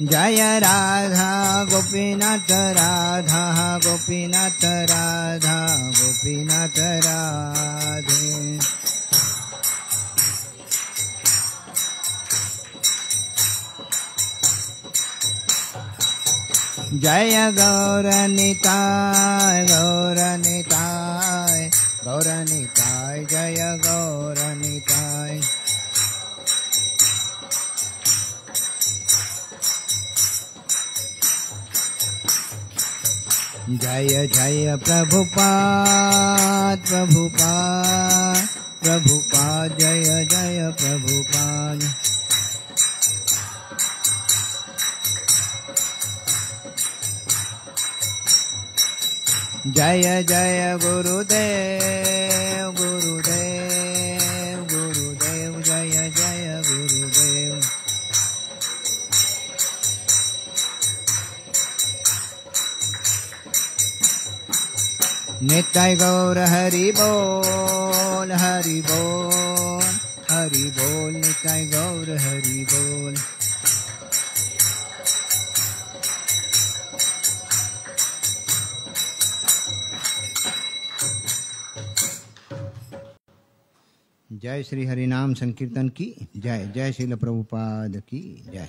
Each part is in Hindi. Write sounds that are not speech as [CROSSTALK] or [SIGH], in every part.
जय राधा गोपीनाथ राधा गोपीनाथ राधा गोपीनाथ राधे जय गौरनिताय गौरनिताय गौरनिताय जय गौरनिताय जय जय प्रभुपा प्रभुपा प्रभुपा जय जय प्रभुपाद जय जय गुरुदेव गुरु नित्य गौर हरि बोल हरि बोल हरि बोल नित्य गौर हरि बोल जय श्री हरि नाम संकीर्तन की जय जय श्रील प्रभुपाद की जय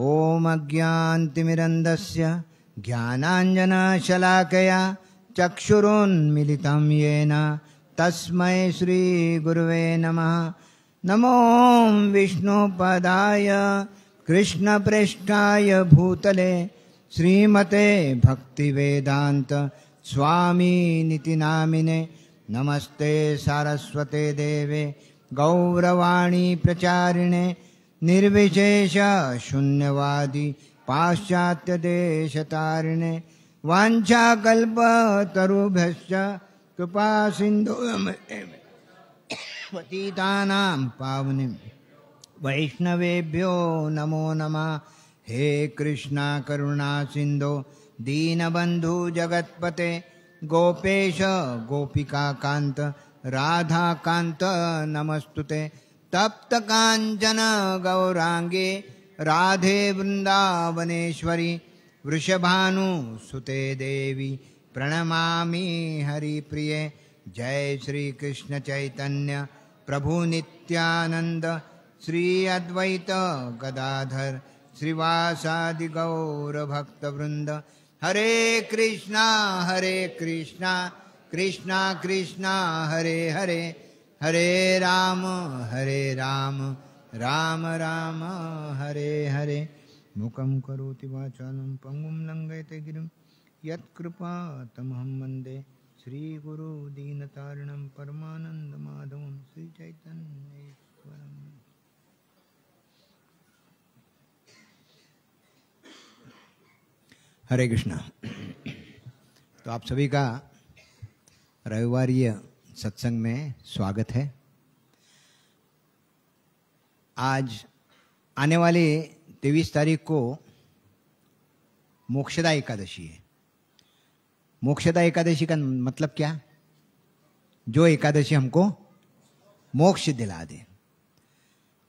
ॐ अज्ञान्तिमिरन्दस्य ज्ञानाञ्जनशलाकया चक्षुरोन्मिलितं येन तस्मै श्रीगुरुवे नमः नमो विष्णुपदाय कृष्णप्रेष्ठाय भूतले श्रीमते भक्तिवेदान्त स्वामीनिति नामिने नमस्ते सारस्वते देवे गौरवाणी प्रचारिणे निर्विशेष शून्यवादी पाश्चात्य देश तारिणे कल्प तरुभ्य कृपा सिंधु पतिता पावनी वैष्णवेभ्यो नमो नम हे कृष्णा करुणा सिंधो दीनबंधु जगतपते गोपेश गोपिका कांत राधा कांत नमस्तुते तप्तकाञ्चन गौरांगे राधे वृन्दावनेश्वरि वृषभानुसुते देवी प्रणमामि हरिप्रिये जय श्रीकृष्णचैतन्य प्रभुनित्यानन्द श्री अद्वैत गदाधर श्रीवासादिगौरभक्तवृन्द हरे कृष्णा हरे कृष्णा कृष्णा कृष्णा हरे हरे हरे राम हरे राम राम राम हरे हरे मुखं करोति वाचालं पङ्गुं लङ्घयते गिरिं यत्कृपा तमहं वन्दे श्रीगुरुदीनतारिणं परमानन्दमाधवं हरे कृष्णा तो आप सभी का रविवार सत्संग में स्वागत है आज आने वाले तेईस तारीख को मोक्षदा एकादशी है मोक्षदा एकादशी का मतलब क्या जो एकादशी हमको मोक्ष दिला दे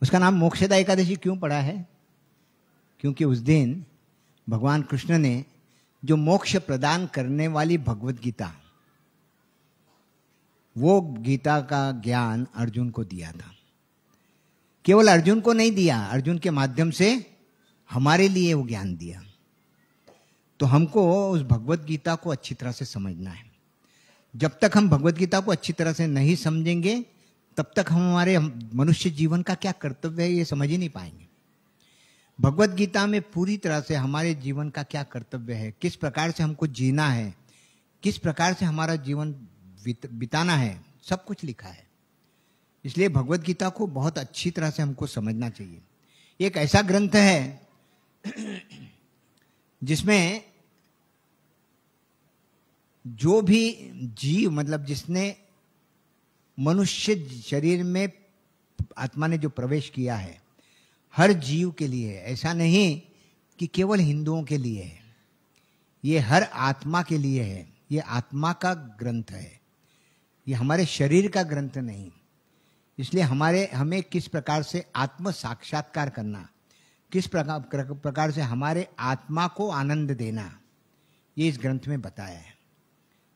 उसका नाम मोक्षदा एकादशी क्यों पड़ा है क्योंकि उस दिन भगवान कृष्ण ने जो मोक्ष प्रदान करने वाली भगवत गीता वो गीता का ज्ञान अर्जुन को दिया था केवल अर्जुन को नहीं दिया अर्जुन के माध्यम से हमारे लिए वो ज्ञान दिया तो हमको उस भगवत गीता को अच्छी तरह से समझना है जब तक हम भगवत गीता को अच्छी तरह से नहीं समझेंगे तब तक हम हमारे मनुष्य जीवन का क्या कर्तव्य है ये समझ ही नहीं पाएंगे भगवत गीता में पूरी तरह से हमारे जीवन का क्या कर्तव्य है किस प्रकार से हमको जीना है किस प्रकार से हमारा जीवन बिताना है सब कुछ लिखा है इसलिए भगवत गीता को बहुत अच्छी तरह से हमको समझना चाहिए एक ऐसा ग्रंथ है [CLEARS THROAT] जिसमें जो भी जीव मतलब जिसने मनुष्य शरीर में आत्मा ने जो प्रवेश किया है हर जीव के लिए है ऐसा नहीं कि केवल हिंदुओं के लिए है ये हर आत्मा के लिए है ये आत्मा का ग्रंथ है ये हमारे शरीर का ग्रंथ नहीं इसलिए हमारे हमें किस प्रकार से आत्म साक्षात्कार करना किस प्रकार प्रकार से हमारे आत्मा को आनंद देना ये इस ग्रंथ में बताया है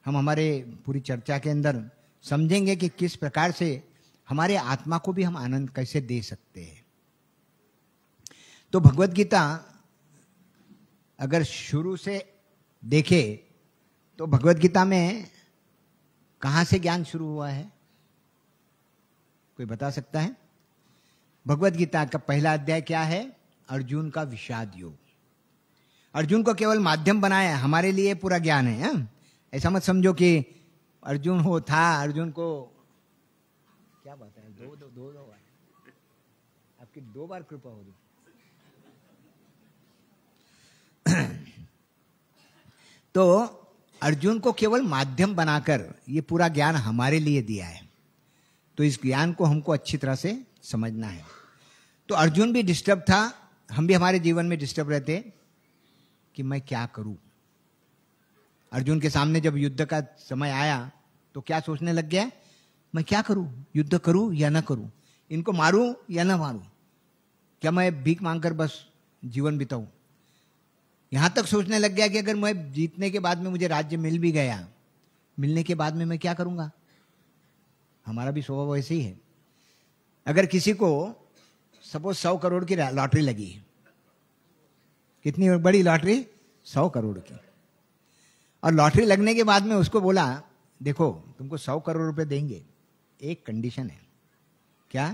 हम हमारे पूरी चर्चा के अंदर समझेंगे कि किस प्रकार से हमारे आत्मा को भी हम आनंद कैसे दे सकते हैं तो भगवत गीता अगर शुरू से देखे तो भगवत गीता में कहां से ज्ञान शुरू हुआ है कोई बता सकता है भगवत गीता का पहला अध्याय क्या है अर्जुन का विषाद योग अर्जुन को केवल माध्यम बनाया है हमारे लिए पूरा ज्ञान है, हाँ? ऐसा मत समझो कि अर्जुन हो था अर्जुन को क्या बात है दो दो दो दो बार आपकी दो बार कृपा होगी [CLEARS THROAT] तो अर्जुन को केवल माध्यम बनाकर ये पूरा ज्ञान हमारे लिए दिया है तो इस ज्ञान को हमको अच्छी तरह से समझना है तो अर्जुन भी डिस्टर्ब था हम भी हमारे जीवन में डिस्टर्ब रहते कि मैं क्या करूं अर्जुन के सामने जब युद्ध का समय आया तो क्या सोचने लग गया मैं क्या करूं युद्ध करूं या ना करूं इनको मारूं या ना मारूं क्या मैं भीख मांगकर बस जीवन बिताऊं यहां तक सोचने लग गया कि अगर मैं जीतने के बाद में मुझे राज्य मिल भी गया मिलने के बाद में मैं क्या करूंगा हमारा भी स्वभाव ऐसे ही है अगर किसी को सपोज सौ करोड़ की लॉटरी लगी कितनी बड़ी लॉटरी सौ करोड़ की और लॉटरी लगने के बाद में उसको बोला देखो तुमको सौ करोड़ रुपए देंगे एक कंडीशन है क्या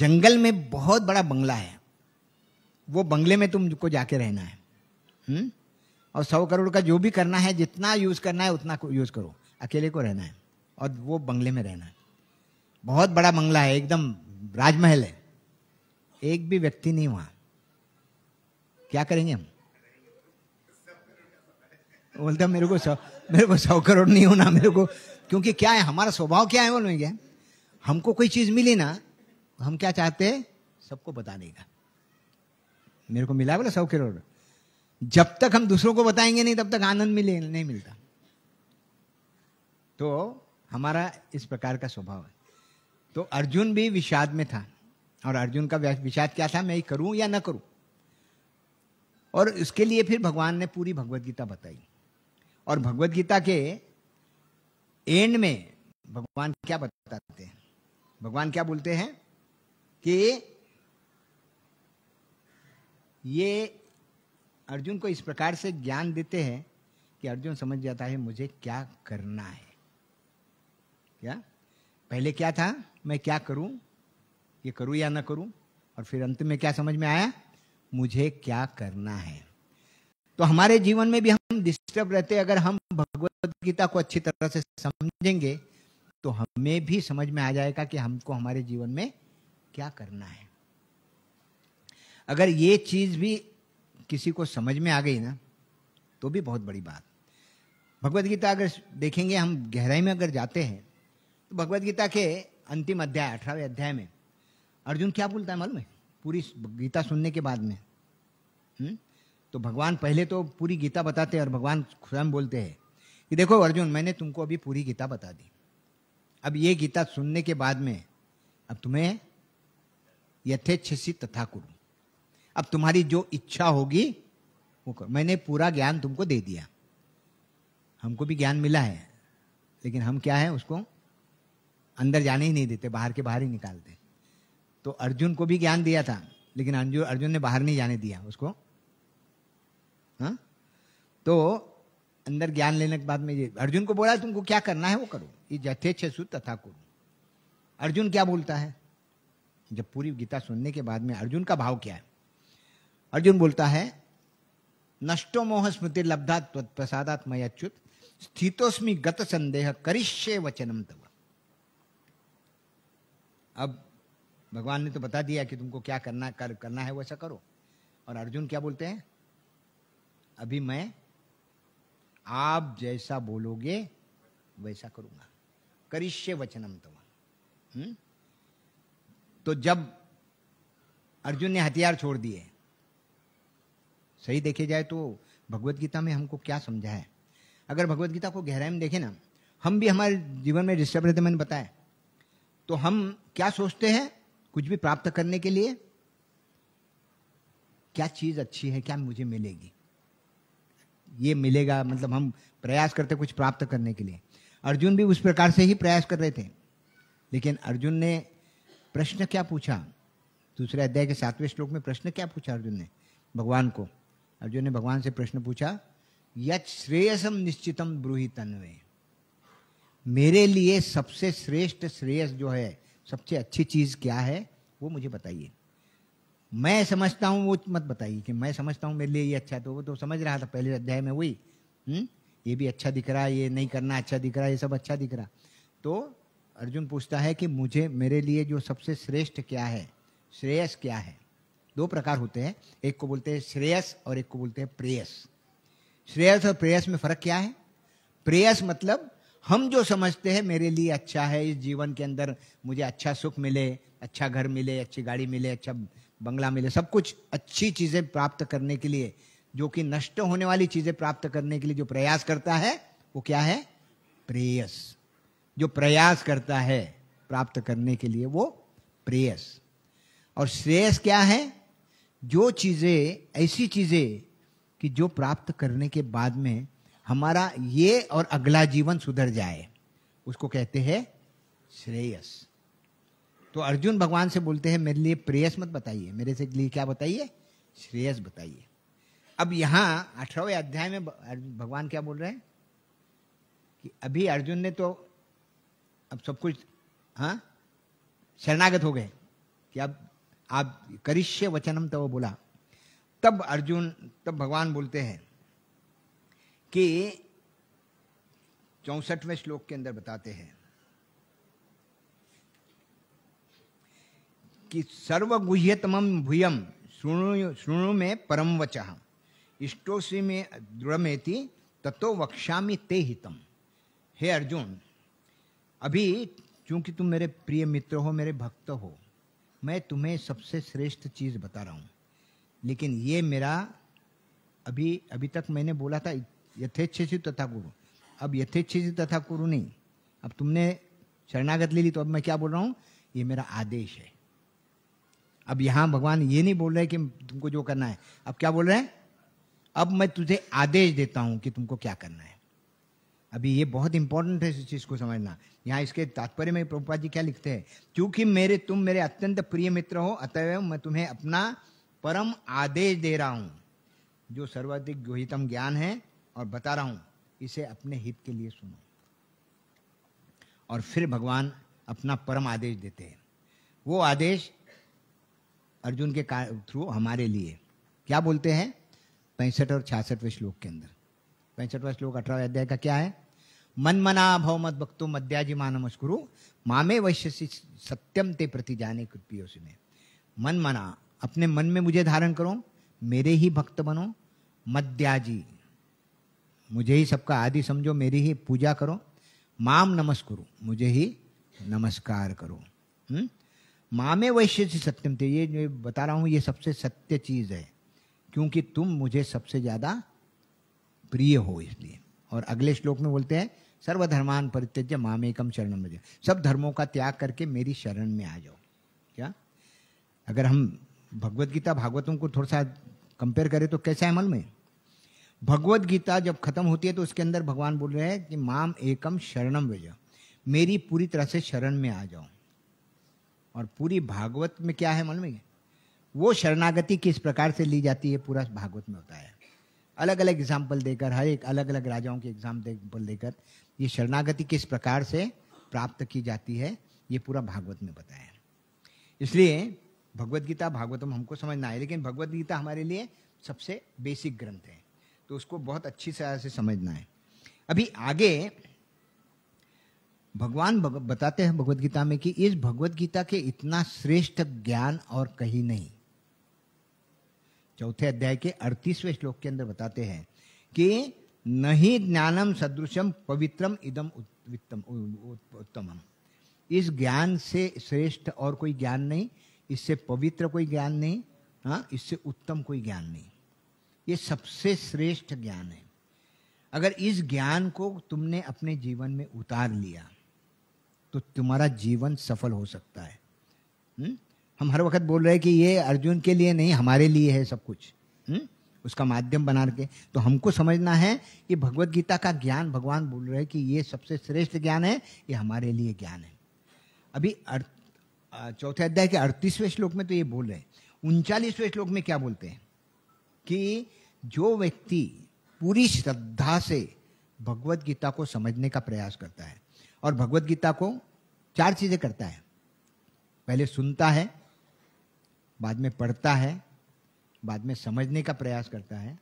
जंगल में बहुत बड़ा बंगला है वो बंगले में तुमको जाके रहना है हुँ? हम्म? और सौ करोड़ का जो भी करना है जितना यूज़ करना है उतना यूज़ करो अकेले को रहना है और वो बंगले में रहना है बहुत बड़ा बंगला है एकदम राजमहल है एक भी व्यक्ति नहीं वहां क्या करेंगे हम बोलते मेरे को सौ मेरे को सौ करोड़ नहीं होना मेरे को क्योंकि क्या है हमारा स्वभाव क्या है बोलेंगे क्या हमको कोई चीज़ मिली ना तो हम क्या चाहते हैं सबको बताने का मेरे को मिला बोला सौ करोड़ जब तक हम दूसरों को बताएंगे नहीं तब तक आनंद मिले नहीं मिलता तो हमारा इस प्रकार का स्वभाव है तो अर्जुन भी विषाद में था और अर्जुन का विषाद क्या था मैं करूं या ना करूं और उसके लिए फिर भगवान ने पूरी भगवत गीता बताई और भगवत गीता के एंड में भगवान क्या बताते हैं भगवान क्या बोलते हैं कि ये अर्जुन को इस प्रकार से ज्ञान देते हैं कि अर्जुन समझ जाता है मुझे क्या करना है क्या पहले क्या था मैं क्या करूं ये करूं या ना करूं और फिर अंत में क्या समझ में आया मुझे क्या करना है तो हमारे जीवन में भी हम डिस्टर्ब रहते अगर हम भगवत गीता को अच्छी तरह से समझेंगे तो हमें भी समझ में आ जाएगा कि हमको हमारे जीवन में क्या करना है अगर ये चीज भी किसी को समझ में आ गई ना तो भी बहुत बड़ी बात भगवत गीता अगर देखेंगे हम गहराई में अगर जाते हैं तो भगवत गीता के अंतिम अध्याय अठारहवें अध्याय में अर्जुन क्या बोलता है मालूम है पूरी गीता सुनने के बाद में हुँ? हम्म? तो भगवान पहले तो पूरी गीता बताते हैं और भगवान स्वयं बोलते हैं कि देखो अर्जुन मैंने तुमको अभी पूरी गीता बता दी अब ये गीता सुनने के बाद में अब तुम्हें यथेच्छ सी तथा करूँ अब तुम्हारी जो इच्छा होगी वो करो मैंने पूरा ज्ञान तुमको दे दिया हमको भी ज्ञान मिला है लेकिन हम क्या है उसको अंदर जाने ही नहीं देते बाहर के बाहर ही निकालते तो अर्जुन को भी ज्ञान दिया था लेकिन अर्जुन अर्जुन ने बाहर नहीं जाने दिया उसको हा? तो अंदर ज्ञान लेने के बाद में ये अर्जुन को बोला तुमको क्या करना है वो करो ये जथेच्छ सु तथा करो अर्जुन क्या बोलता है जब पूरी गीता सुनने के बाद में अर्जुन का भाव क्या है अर्जुन बोलता है नष्टो मोह स्मृति लब्धा प्रसादात्मय अच्युत स्थितोस्मी गत संदेह करिष्य वचनम तब अब भगवान ने तो बता दिया कि तुमको क्या करना कर, करना है वैसा करो और अर्जुन क्या बोलते हैं अभी मैं आप जैसा बोलोगे वैसा करूंगा करिष्य वचनम तवा हम्म? तो जब अर्जुन ने हथियार छोड़ दिए सही देखे जाए तो भगवत गीता में हमको क्या समझा है अगर भगवत गीता को गहराई में देखें ना हम भी हमारे जीवन में डिस्टर्ब रहते मैंने बताया तो हम क्या सोचते हैं कुछ भी प्राप्त करने के लिए क्या चीज़ अच्छी है क्या मुझे मिलेगी ये मिलेगा मतलब हम प्रयास करते कुछ प्राप्त करने के लिए अर्जुन भी उस प्रकार से ही प्रयास कर रहे थे लेकिन अर्जुन ने प्रश्न क्या पूछा दूसरे अध्याय के सातवें श्लोक में प्रश्न क्या पूछा अर्जुन ने भगवान को अर्जुन ने भगवान से प्रश्न पूछा यच श्रेयसम निश्चितम ब्रूही तन्वे मेरे लिए सबसे श्रेष्ठ श्रेयस जो है सबसे अच्छी चीज क्या है वो मुझे बताइए मैं समझता हूँ वो मत बताइए कि मैं समझता हूँ मेरे लिए ये अच्छा तो वो तो समझ रहा था पहले अध्याय में वही हम्म, ये भी अच्छा दिख रहा है ये नहीं करना अच्छा दिख रहा है ये सब अच्छा दिख रहा तो अर्जुन पूछता है कि मुझे मेरे लिए जो सबसे श्रेष्ठ क्या है श्रेयस क्या है दो प्रकार होते हैं एक को बोलते हैं श्रेयस और एक को बोलते हैं प्रेयस श्रेयस और प्रेयस में फर्क क्या है प्रेयस मतलब हम जो समझते हैं मेरे लिए अच्छा है इस जीवन के अंदर मुझे अच्छा सुख मिले अच्छा घर मिले अच्छी गाड़ी मिले अच्छा बंगला मिले सब कुछ अच्छी चीज़ें प्राप्त करने के लिए जो कि नष्ट होने वाली चीज़ें प्राप्त करने के लिए जो प्रयास करता है वो क्या है प्रेयस जो प्रयास करता है प्राप्त करने के लिए वो प्रेयस और श्रेयस क्या है जो चीज़ें ऐसी चीज़ें कि जो प्राप्त करने के बाद में हमारा ये और अगला जीवन सुधर जाए उसको कहते हैं श्रेयस तो अर्जुन भगवान से बोलते हैं मेरे लिए प्रेयस मत बताइए मेरे से लिए क्या बताइए श्रेयस बताइए अब यहाँ अठारहवें अध्याय में भगवान क्या बोल रहे हैं कि अभी अर्जुन ने तो अब सब कुछ हाँ शरणागत हो गए कि अब आप करिष्य वचनम तब बोला तब अर्जुन तब भगवान बोलते हैं कि चौसठवें श्लोक के अंदर बताते हैं कि सर्वगुह्यतम भूयम श्रृणु शृणु में परम वच इष्टोसी में दृढ़मेति ततो वक्षामि ते हितम हे अर्जुन अभी चूंकि तुम मेरे प्रिय मित्र हो मेरे भक्त हो मैं तुम्हें सबसे श्रेष्ठ चीज़ बता रहा हूँ लेकिन ये मेरा अभी अभी तक मैंने बोला था से तथा गुरु अब से तथा गुरु नहीं अब तुमने शरणागत ले ली तो अब मैं क्या बोल रहा हूँ ये मेरा आदेश है अब यहाँ भगवान ये नहीं बोल रहे कि तुमको जो करना है अब क्या बोल रहे हैं अब मैं तुझे आदेश देता हूँ कि तुमको क्या करना है अभी ये बहुत इंपॉर्टेंट है इस चीज़ को समझना यहाँ इसके तात्पर्य में प्रभुपाद जी क्या लिखते हैं क्योंकि मेरे तुम मेरे अत्यंत प्रिय मित्र हो अतएव मैं तुम्हें अपना परम आदेश दे रहा हूं जो सर्वाधिक गोहितम ज्ञान है और बता रहा हूं इसे अपने हित के लिए सुनो और फिर भगवान अपना परम आदेश देते हैं वो आदेश अर्जुन के थ्रू हमारे लिए क्या बोलते हैं पैंसठ और छियासठवें श्लोक के अंदर पैंसठवा श्लोक अठारहवें अध्याय का क्या है मनमना मत भक्तो मद्याजी मानमस्कुरु मामे वैश्य सत्यम ते प्रति जाने कृपय से मन मना अपने मन में मुझे धारण करो मेरे ही भक्त बनो मद्याजी मुझे ही सबका आदि समझो मेरी ही पूजा करो माम नमस्कुरु मुझे ही नमस्कार करो हम्म? मामे वैश्य से सत्यम थे ये जो बता रहा हूँ ये सबसे सत्य चीज़ है क्योंकि तुम मुझे सबसे ज़्यादा प्रिय हो इसलिए और अगले श्लोक में बोलते हैं सर्वधर्मान परित्यज्य मामेकम शरण में सब धर्मों का त्याग करके मेरी शरण में आ जाओ क्या अगर हम भगवत गीता भागवतों को थोड़ा सा कंपेयर करें तो कैसा है अमल में भगवत गीता जब खत्म होती है तो उसके अंदर भगवान बोल रहे हैं कि माम एकम शरणम वेज मेरी पूरी तरह से शरण में आ जाओ और पूरी भागवत में क्या है मन में वो शरणागति किस प्रकार से ली जाती है पूरा भागवत में होता है अलग अलग एग्जाम्पल देकर हर एक अलग अलग राजाओं के एग्जाम्पल देकर ये शरणागति किस प्रकार से प्राप्त की जाती है ये पूरा भागवत में बताया इसलिए भगवत गीता भागवतम हमको समझना है लेकिन भगवत गीता हमारे लिए सबसे बेसिक ग्रंथ है तो उसको बहुत अच्छी तरह से समझना है अभी आगे भगवान भग, बताते हैं भगवत गीता में कि इस भगवत गीता के इतना श्रेष्ठ ज्ञान और कहीं नहीं चौथे अध्याय के अड़तीसवें श्लोक के अंदर बताते हैं कि नहीं ज्ञानम सदृशम पवित्रम इदम उत्तम उत्तम इस ज्ञान से श्रेष्ठ और कोई ज्ञान नहीं इससे पवित्र कोई ज्ञान नहीं हाँ इससे उत्तम कोई ज्ञान नहीं ये सबसे श्रेष्ठ ज्ञान है अगर इस ज्ञान को तुमने अपने जीवन में उतार लिया तो तुम्हारा जीवन सफल हो सकता है हुँ? हम्म? हम हर वक्त बोल रहे हैं कि ये अर्जुन के लिए नहीं हमारे लिए है सब कुछ हुँ? हम्म? उसका माध्यम बना के तो हमको समझना है कि भगवत गीता का ज्ञान भगवान बोल रहे हैं कि ये सबसे श्रेष्ठ ज्ञान है ये हमारे लिए ज्ञान है अभी चौथे अध्याय के अड़तीसवें श्लोक में तो ये बोल रहे हैं उनचालीसवें श्लोक में क्या बोलते हैं कि जो व्यक्ति पूरी श्रद्धा से भगवत गीता को समझने का प्रयास करता है और भगवत गीता को चार चीज़ें करता है पहले सुनता है बाद में पढ़ता है बाद में समझने का प्रयास करता है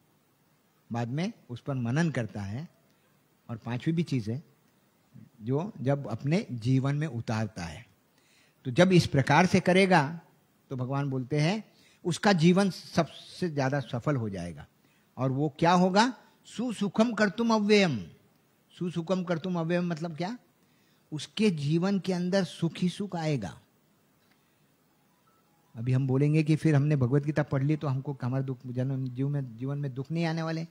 बाद में उस पर मनन करता है और पांचवी भी चीज़ है जो जब अपने जीवन में उतारता है तो जब इस प्रकार से करेगा तो भगवान बोलते हैं उसका जीवन सबसे ज़्यादा सफल हो जाएगा और वो क्या होगा सुसुखम करतुम अव्ययम सुसुखम करतुम अव्ययम मतलब क्या उसके जीवन के अंदर सुख ही सुख आएगा अभी हम बोलेंगे कि फिर हमने भगवत गीता पढ़ ली तो हमको हमारे दुख जन्म जीव में जीवन में दुख नहीं आने वाले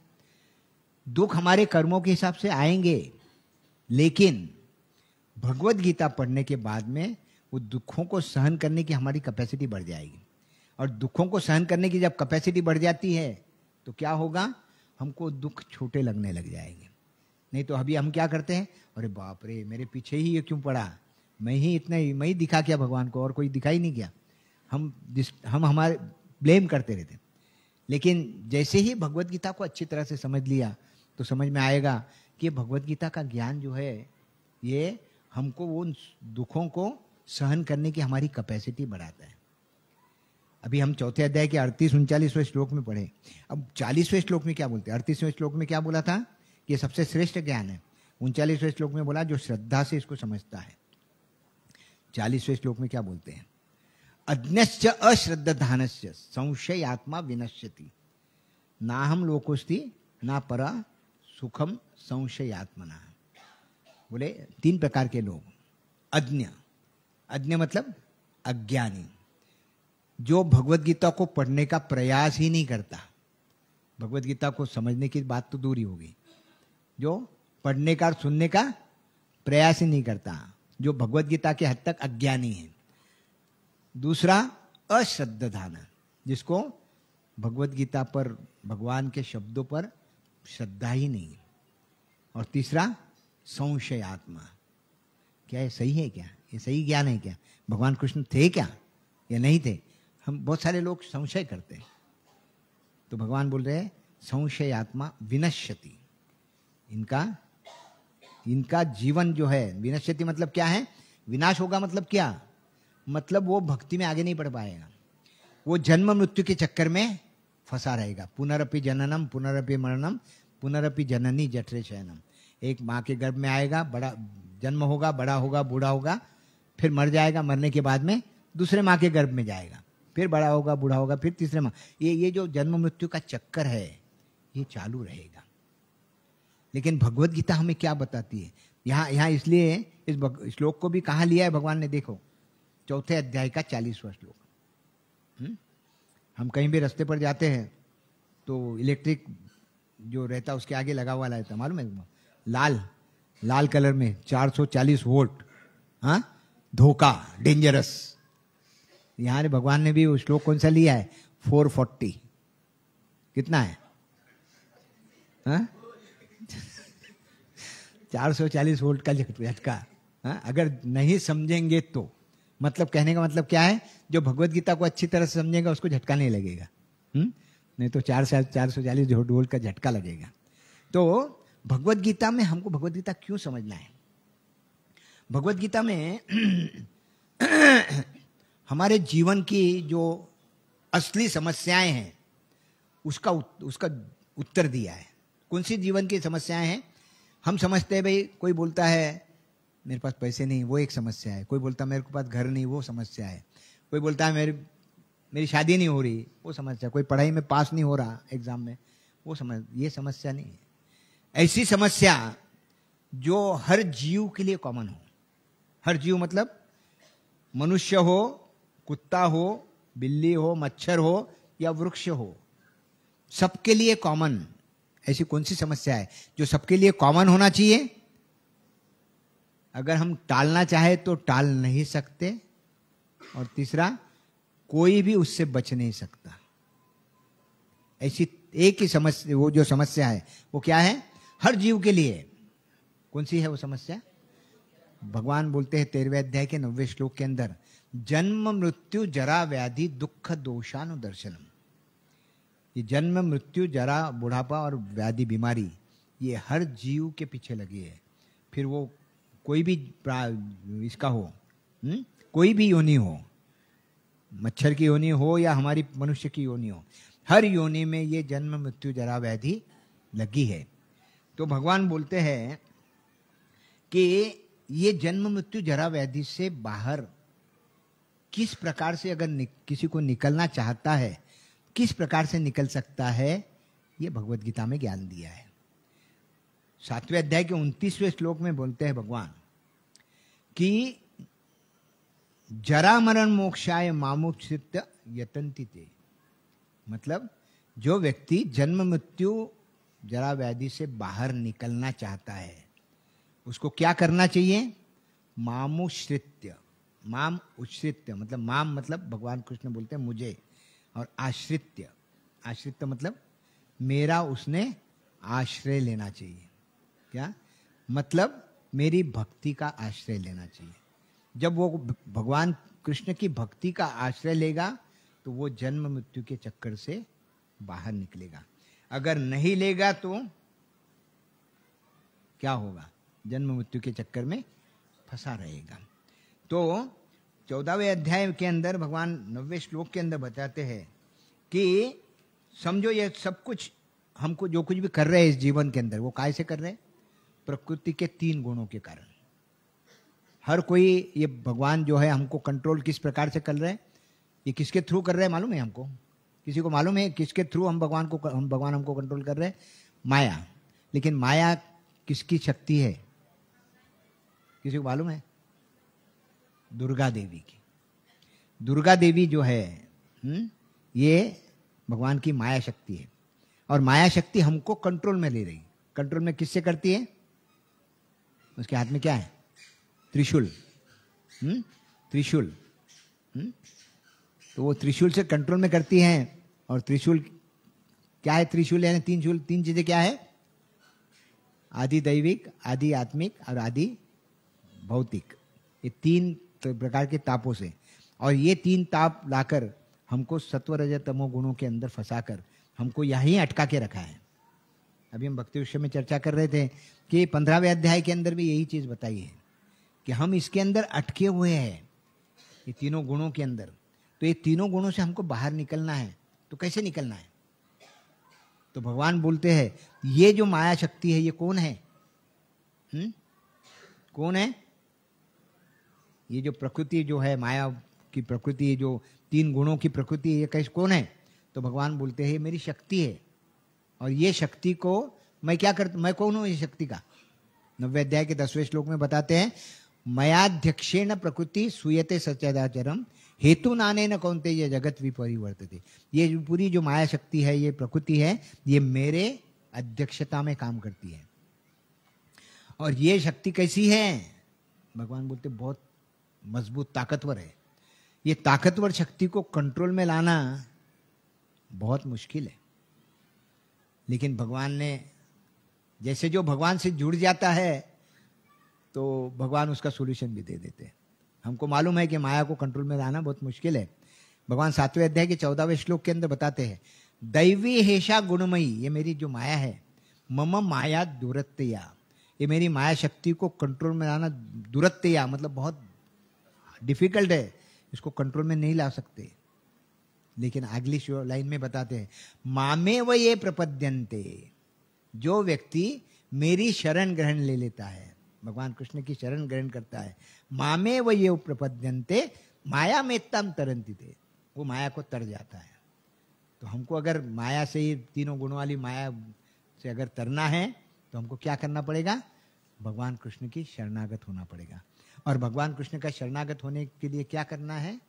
दुख हमारे कर्मों के हिसाब से आएंगे लेकिन भगवत गीता पढ़ने के बाद में वो दुखों को सहन करने की हमारी कैपेसिटी बढ़ जाएगी और दुखों को सहन करने की जब कैपेसिटी बढ़ जाती है तो क्या होगा हमको दुख छोटे लगने लग जाएंगे नहीं तो अभी हम क्या करते हैं अरे बाप रे मेरे पीछे ही ये क्यों पड़ा मैं ही इतना ही मैं ही दिखा क्या भगवान को और कोई दिखाई नहीं गया हम हम हमारे ब्लेम करते रहते लेकिन जैसे ही भगवत गीता को अच्छी तरह से समझ लिया तो समझ में आएगा कि भगवत गीता का ज्ञान जो है ये हमको उन दुखों को सहन करने की हमारी कैपेसिटी बढ़ाता है अभी हम चौथे अध्याय के अड़तीस उनचालीसवें श्लोक में पढ़े अब चालीसवें श्लोक में क्या बोलते हैं अड़तीसवें श्लोक में क्या बोला था कि सबसे श्रेष्ठ ज्ञान है उनचालीसवें श्लोक में बोला जो श्रद्धा से इसको समझता है चालीसवें श्लोक में क्या बोलते हैं अज्ञश्च अश्रद्धानस्य संशय आत्मा विनश्यति ना हम लोकोस्ती ना परा सुखम संशय आत्मना बोले तीन प्रकार के लोग अज्ञ अज्ञ मतलब अज्ञानी जो भगवत गीता को पढ़ने का प्रयास ही नहीं करता भगवत गीता को समझने की बात तो दूरी होगी जो पढ़ने का और सुनने का प्रयास ही नहीं करता जो भगवत गीता के हद तक अज्ञानी है दूसरा अश्रद्धाना जिसको भगवत गीता पर भगवान के शब्दों पर श्रद्धा ही नहीं और तीसरा संशय आत्मा क्या ये सही है क्या ये सही ज्ञान है क्या भगवान कृष्ण थे क्या या नहीं थे हम बहुत सारे लोग संशय करते हैं तो भगवान बोल रहे हैं संशय आत्मा विनश्यति इनका इनका जीवन जो है विनश्यति मतलब क्या है विनाश होगा मतलब क्या मतलब वो भक्ति में आगे नहीं बढ़ पाएगा वो जन्म मृत्यु के चक्कर में फंसा रहेगा पुनरअपि जननम पुनरअपि मरणम पुनरअपि जननी जठरे शयनम एक माँ के गर्भ में आएगा बड़ा जन्म होगा बड़ा होगा बूढ़ा होगा फिर मर जाएगा मरने के बाद में दूसरे माँ के गर्भ में जाएगा फिर बड़ा होगा बूढ़ा होगा फिर तीसरे माँ ये ये जो जन्म मृत्यु का चक्कर है ये चालू रहेगा लेकिन भगवदगीता हमें क्या बताती है यहाँ यहाँ इसलिए इस श्लोक को भी कहाँ लिया है भगवान ने देखो चौथे अध्याय का चालीसवा श्लोक हम्म? हम कहीं भी रास्ते पर जाते हैं तो इलेक्ट्रिक जो रहता है उसके आगे लगा हुआ रहता मालूम है लाल लाल कलर में 440 वोल्ट हाँ धोखा डेंजरस यहाँ भगवान ने भी वो श्लोक कौन सा लिया है 440 कितना है हाँ? 440 [LAUGHS] वोल्ट का झटका हाँ? अगर नहीं समझेंगे तो मतलब कहने का मतलब क्या है जो भगवत गीता को अच्छी तरह से समझेगा उसको झटका नहीं लगेगा हुँ? हम्म? नहीं तो चार साल चार सौ चालीस ढोल ढोल का झटका लगेगा तो भगवत गीता में हमको भगवत गीता क्यों समझना है भगवत गीता में [CLEARS THROAT] हमारे जीवन की जो असली समस्याएं हैं उसका उसका उत्तर दिया है कौन सी जीवन की समस्याएं हैं हम समझते हैं भाई कोई बोलता है मेरे पास पैसे नहीं वो एक समस्या है कोई बोलता मेरे को पास घर नहीं वो समस्या है कोई बोलता है मेरी मेरी शादी नहीं हो रही वो समस्या कोई पढ़ाई में पास नहीं हो रहा एग्जाम में वो समझ ये समस्या नहीं है ऐसी समस्या जो हर जीव के लिए कॉमन हो हर जीव मतलब मनुष्य हो कुत्ता हो बिल्ली हो मच्छर हो या वृक्ष हो सबके लिए कॉमन ऐसी कौन सी समस्या है जो सबके लिए कॉमन होना चाहिए अगर हम टालना चाहे तो टाल नहीं सकते और तीसरा कोई भी उससे बच नहीं सकता ऐसी एक ही समस्या वो जो समस्या है वो क्या है हर जीव के लिए कौन सी है वो समस्या भगवान बोलते हैं तेरहवें अध्याय के नब्बे श्लोक के अंदर जन्म मृत्यु जरा व्याधि दुख दोषानुदर्शनम ये जन्म मृत्यु जरा बुढ़ापा और व्याधि बीमारी ये हर जीव के पीछे लगी है फिर वो कोई भी इसका हो हुँ? हम्म? कोई भी योनि हो मच्छर की योनि हो या हमारी मनुष्य की योनि हो हर योनि में ये जन्म मृत्यु जरा व्याधि लगी है तो भगवान बोलते हैं कि ये जन्म मृत्यु जरा व्याधि से बाहर किस प्रकार से अगर नि, किसी को निकलना चाहता है किस प्रकार से निकल सकता है ये भगवत गीता में ज्ञान दिया है सातवें अध्याय के उनतीसवें श्लोक में बोलते हैं भगवान कि जरा मरण मोक्षाय मामुचित यतंती थे मतलब जो व्यक्ति जन्म मृत्यु जरा व्याधि से बाहर निकलना चाहता है उसको क्या करना चाहिए मामुश्रित्य माम उश्रित्य मतलब माम मतलब भगवान कृष्ण बोलते हैं मुझे और आश्रित्य आश्रित्य मतलब मेरा उसने आश्रय लेना चाहिए क्या मतलब मेरी भक्ति का आश्रय लेना चाहिए जब वो भगवान कृष्ण की भक्ति का आश्रय लेगा तो वो जन्म मृत्यु के चक्कर से बाहर निकलेगा अगर नहीं लेगा तो क्या होगा जन्म मृत्यु के चक्कर में फंसा रहेगा तो चौदहवें अध्याय के अंदर भगवान नब्बे श्लोक के अंदर बताते हैं कि समझो ये सब कुछ हमको जो कुछ भी कर रहे हैं इस जीवन के अंदर वो काय से कर रहे हैं प्रकृति के तीन गुणों के कारण हर कोई ये भगवान जो है हमको कंट्रोल किस प्रकार से कर रहे हैं ये किसके थ्रू कर रहे हैं मालूम है हमको किसी को मालूम है किसके थ्रू हम भगवान को हम भगवान हमको कंट्रोल कर रहे हैं माया लेकिन माया किसकी शक्ति है किसी को मालूम है दुर्गा देवी की दुर्गा देवी जो है हुँ? हम्म, ये भगवान की माया शक्ति है और माया शक्ति हमको कंट्रोल में ले रही कंट्रोल में किससे करती है उसके हाथ में क्या है त्रिशूल हम्म? त्रिशूल हम्म? तो वो त्रिशूल से कंट्रोल में करती हैं और त्रिशूल क्या है त्रिशूल यानी तीन शूल तीन चीजें क्या है आदि दैविक आदि आत्मिक और आदि भौतिक ये तीन प्रकार के तापों से और ये तीन ताप लाकर हमको सत्वरजतमो गुणों के अंदर फंसाकर हमको यहीं अटका के रखा है अभी हम भक्ति विषय में चर्चा कर रहे थे कि पंद्रहवें अध्याय के अंदर भी यही चीज़ बताई है कि हम इसके अंदर अटके हुए हैं ये तीनों गुणों के अंदर तो ये तीनों गुणों से हमको बाहर निकलना है तो कैसे निकलना है तो भगवान बोलते हैं ये जो माया शक्ति है ये कौन है हुँ? हम्म? कौन है ये जो प्रकृति जो है माया की प्रकृति जो तीन गुणों की प्रकृति ये कैसे कौन है तो भगवान बोलते हैं मेरी शक्ति है और ये शक्ति को मैं क्या कर मैं कौन हूँ ये शक्ति का नवे अध्याय के दसवें श्लोक में बताते हैं मयाध्यक्षेण प्रकृति सुयते सच्चदाचरम हेतु नाने न कौनते ये जगत विपरिवर्त थे ये पूरी जो माया शक्ति है ये प्रकृति है ये मेरे अध्यक्षता में काम करती है और ये शक्ति कैसी है भगवान बोलते बहुत मजबूत ताकतवर है ये ताकतवर शक्ति को कंट्रोल में लाना बहुत मुश्किल है लेकिन भगवान ने जैसे जो भगवान से जुड़ जाता है तो भगवान उसका सोल्यूशन भी दे देते हैं हमको मालूम है कि माया को कंट्रोल में लाना बहुत मुश्किल है भगवान सातवें अध्याय के चौदहवें श्लोक के अंदर बताते हैं दैवी हेशा गुणमयी ये मेरी जो माया है मम माया दुरत्या ये मेरी माया शक्ति को कंट्रोल में लाना दुरत्या मतलब बहुत डिफिकल्ट है इसको कंट्रोल में नहीं ला सकते लेकिन अगली लाइन में बताते हैं मामे व ये प्रपद्यंते जो व्यक्ति मेरी शरण ग्रहण ले लेता है भगवान कृष्ण की शरण ग्रहण करता है मामे व ये प्रपद्यंते माया में तम तरंती थे वो माया को तर जाता है तो हमको अगर माया से ही तीनों गुणों वाली माया से अगर तरना है तो हमको क्या करना पड़ेगा भगवान कृष्ण की शरणागत होना पड़ेगा और भगवान कृष्ण का शरणागत होने के लिए क्या करना है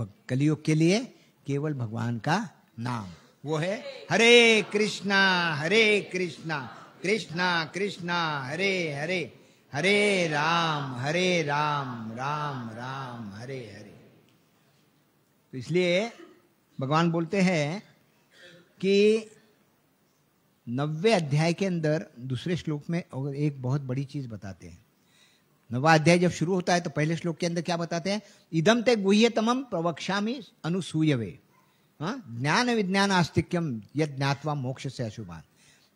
कलियुग के लिए केवल भगवान का नाम वो है हरे कृष्णा हरे कृष्णा कृष्णा कृष्णा हरे हरे हरे राम हरे राम राम राम हरे हरे तो इसलिए भगवान बोलते हैं कि नब्बे अध्याय के अंदर दूसरे श्लोक में और एक बहुत बड़ी चीज बताते हैं नवाध्याय जब शुरू होता है तो पहले श्लोक के अंदर क्या बताते हैं इदम ते गुह्य तमम प्रवक्षा अनुसूय वे हाँ? ज्ञान विज्ञान आस्तिक्यम यद ज्ञातवा मोक्ष से अशुभान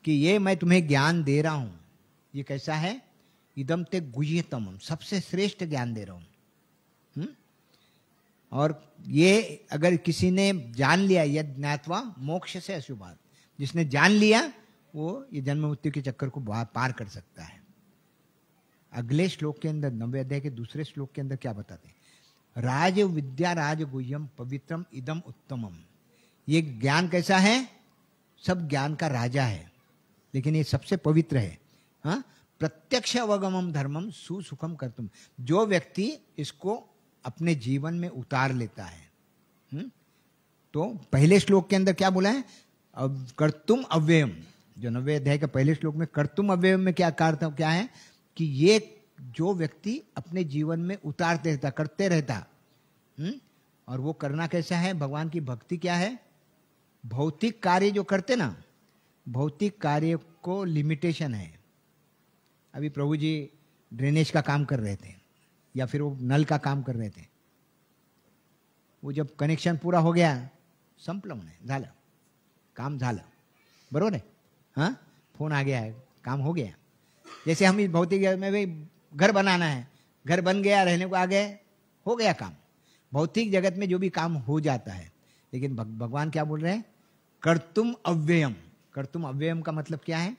कि ये मैं तुम्हें ज्ञान दे रहा हूं ये कैसा है इदम ते गुह्य तमम सबसे श्रेष्ठ ज्ञान दे रहा हूं हम्म? और ये अगर किसी ने जान लिया यद ज्ञातवा मोक्ष से अशुभान जिसने जान लिया वो ये जन्म मृत्यु के चक्कर को पार कर सकता है अगले श्लोक के अंदर नवे अध्याय के दूसरे श्लोक के अंदर क्या बताते हैं राज विद्या राज गुह्यम पवित्रम इदम उत्तमम ये ज्ञान कैसा है सब ज्ञान का राजा है लेकिन ये सबसे पवित्र है हाँ प्रत्यक्ष अवगमम धर्मम सुसुखम कर तुम जो व्यक्ति इसको अपने जीवन में उतार लेता है हुँ? हम्म? तो पहले श्लोक के अंदर क्या बोला है अब कर्तुम अव्ययम जो नवे अध्याय के पहले श्लोक में कर्तुम अव्ययम में क्या कार्य क्या है कि ये जो व्यक्ति अपने जीवन में उतारते रहता करते रहता हुँ? हम्म? और वो करना कैसा है भगवान की भक्ति क्या है भौतिक कार्य जो करते ना भौतिक कार्य को लिमिटेशन है अभी प्रभु जी ड्रेनेज का काम कर रहे थे या फिर वो नल का काम कर रहे थे वो जब कनेक्शन पूरा हो गया संपल म्हणे झाला काम झाला बरबर है हाँ फोन आ गया है काम हो गया जैसे हम इस भौतिक जगत में भाई घर बनाना है घर बन गया रहने को आ गए हो गया काम भौतिक जगत में जो भी काम हो जाता है लेकिन भगवान क्या बोल रहे हैं कर्तुम अव्ययम कर्तुम अव्ययम का मतलब क्या है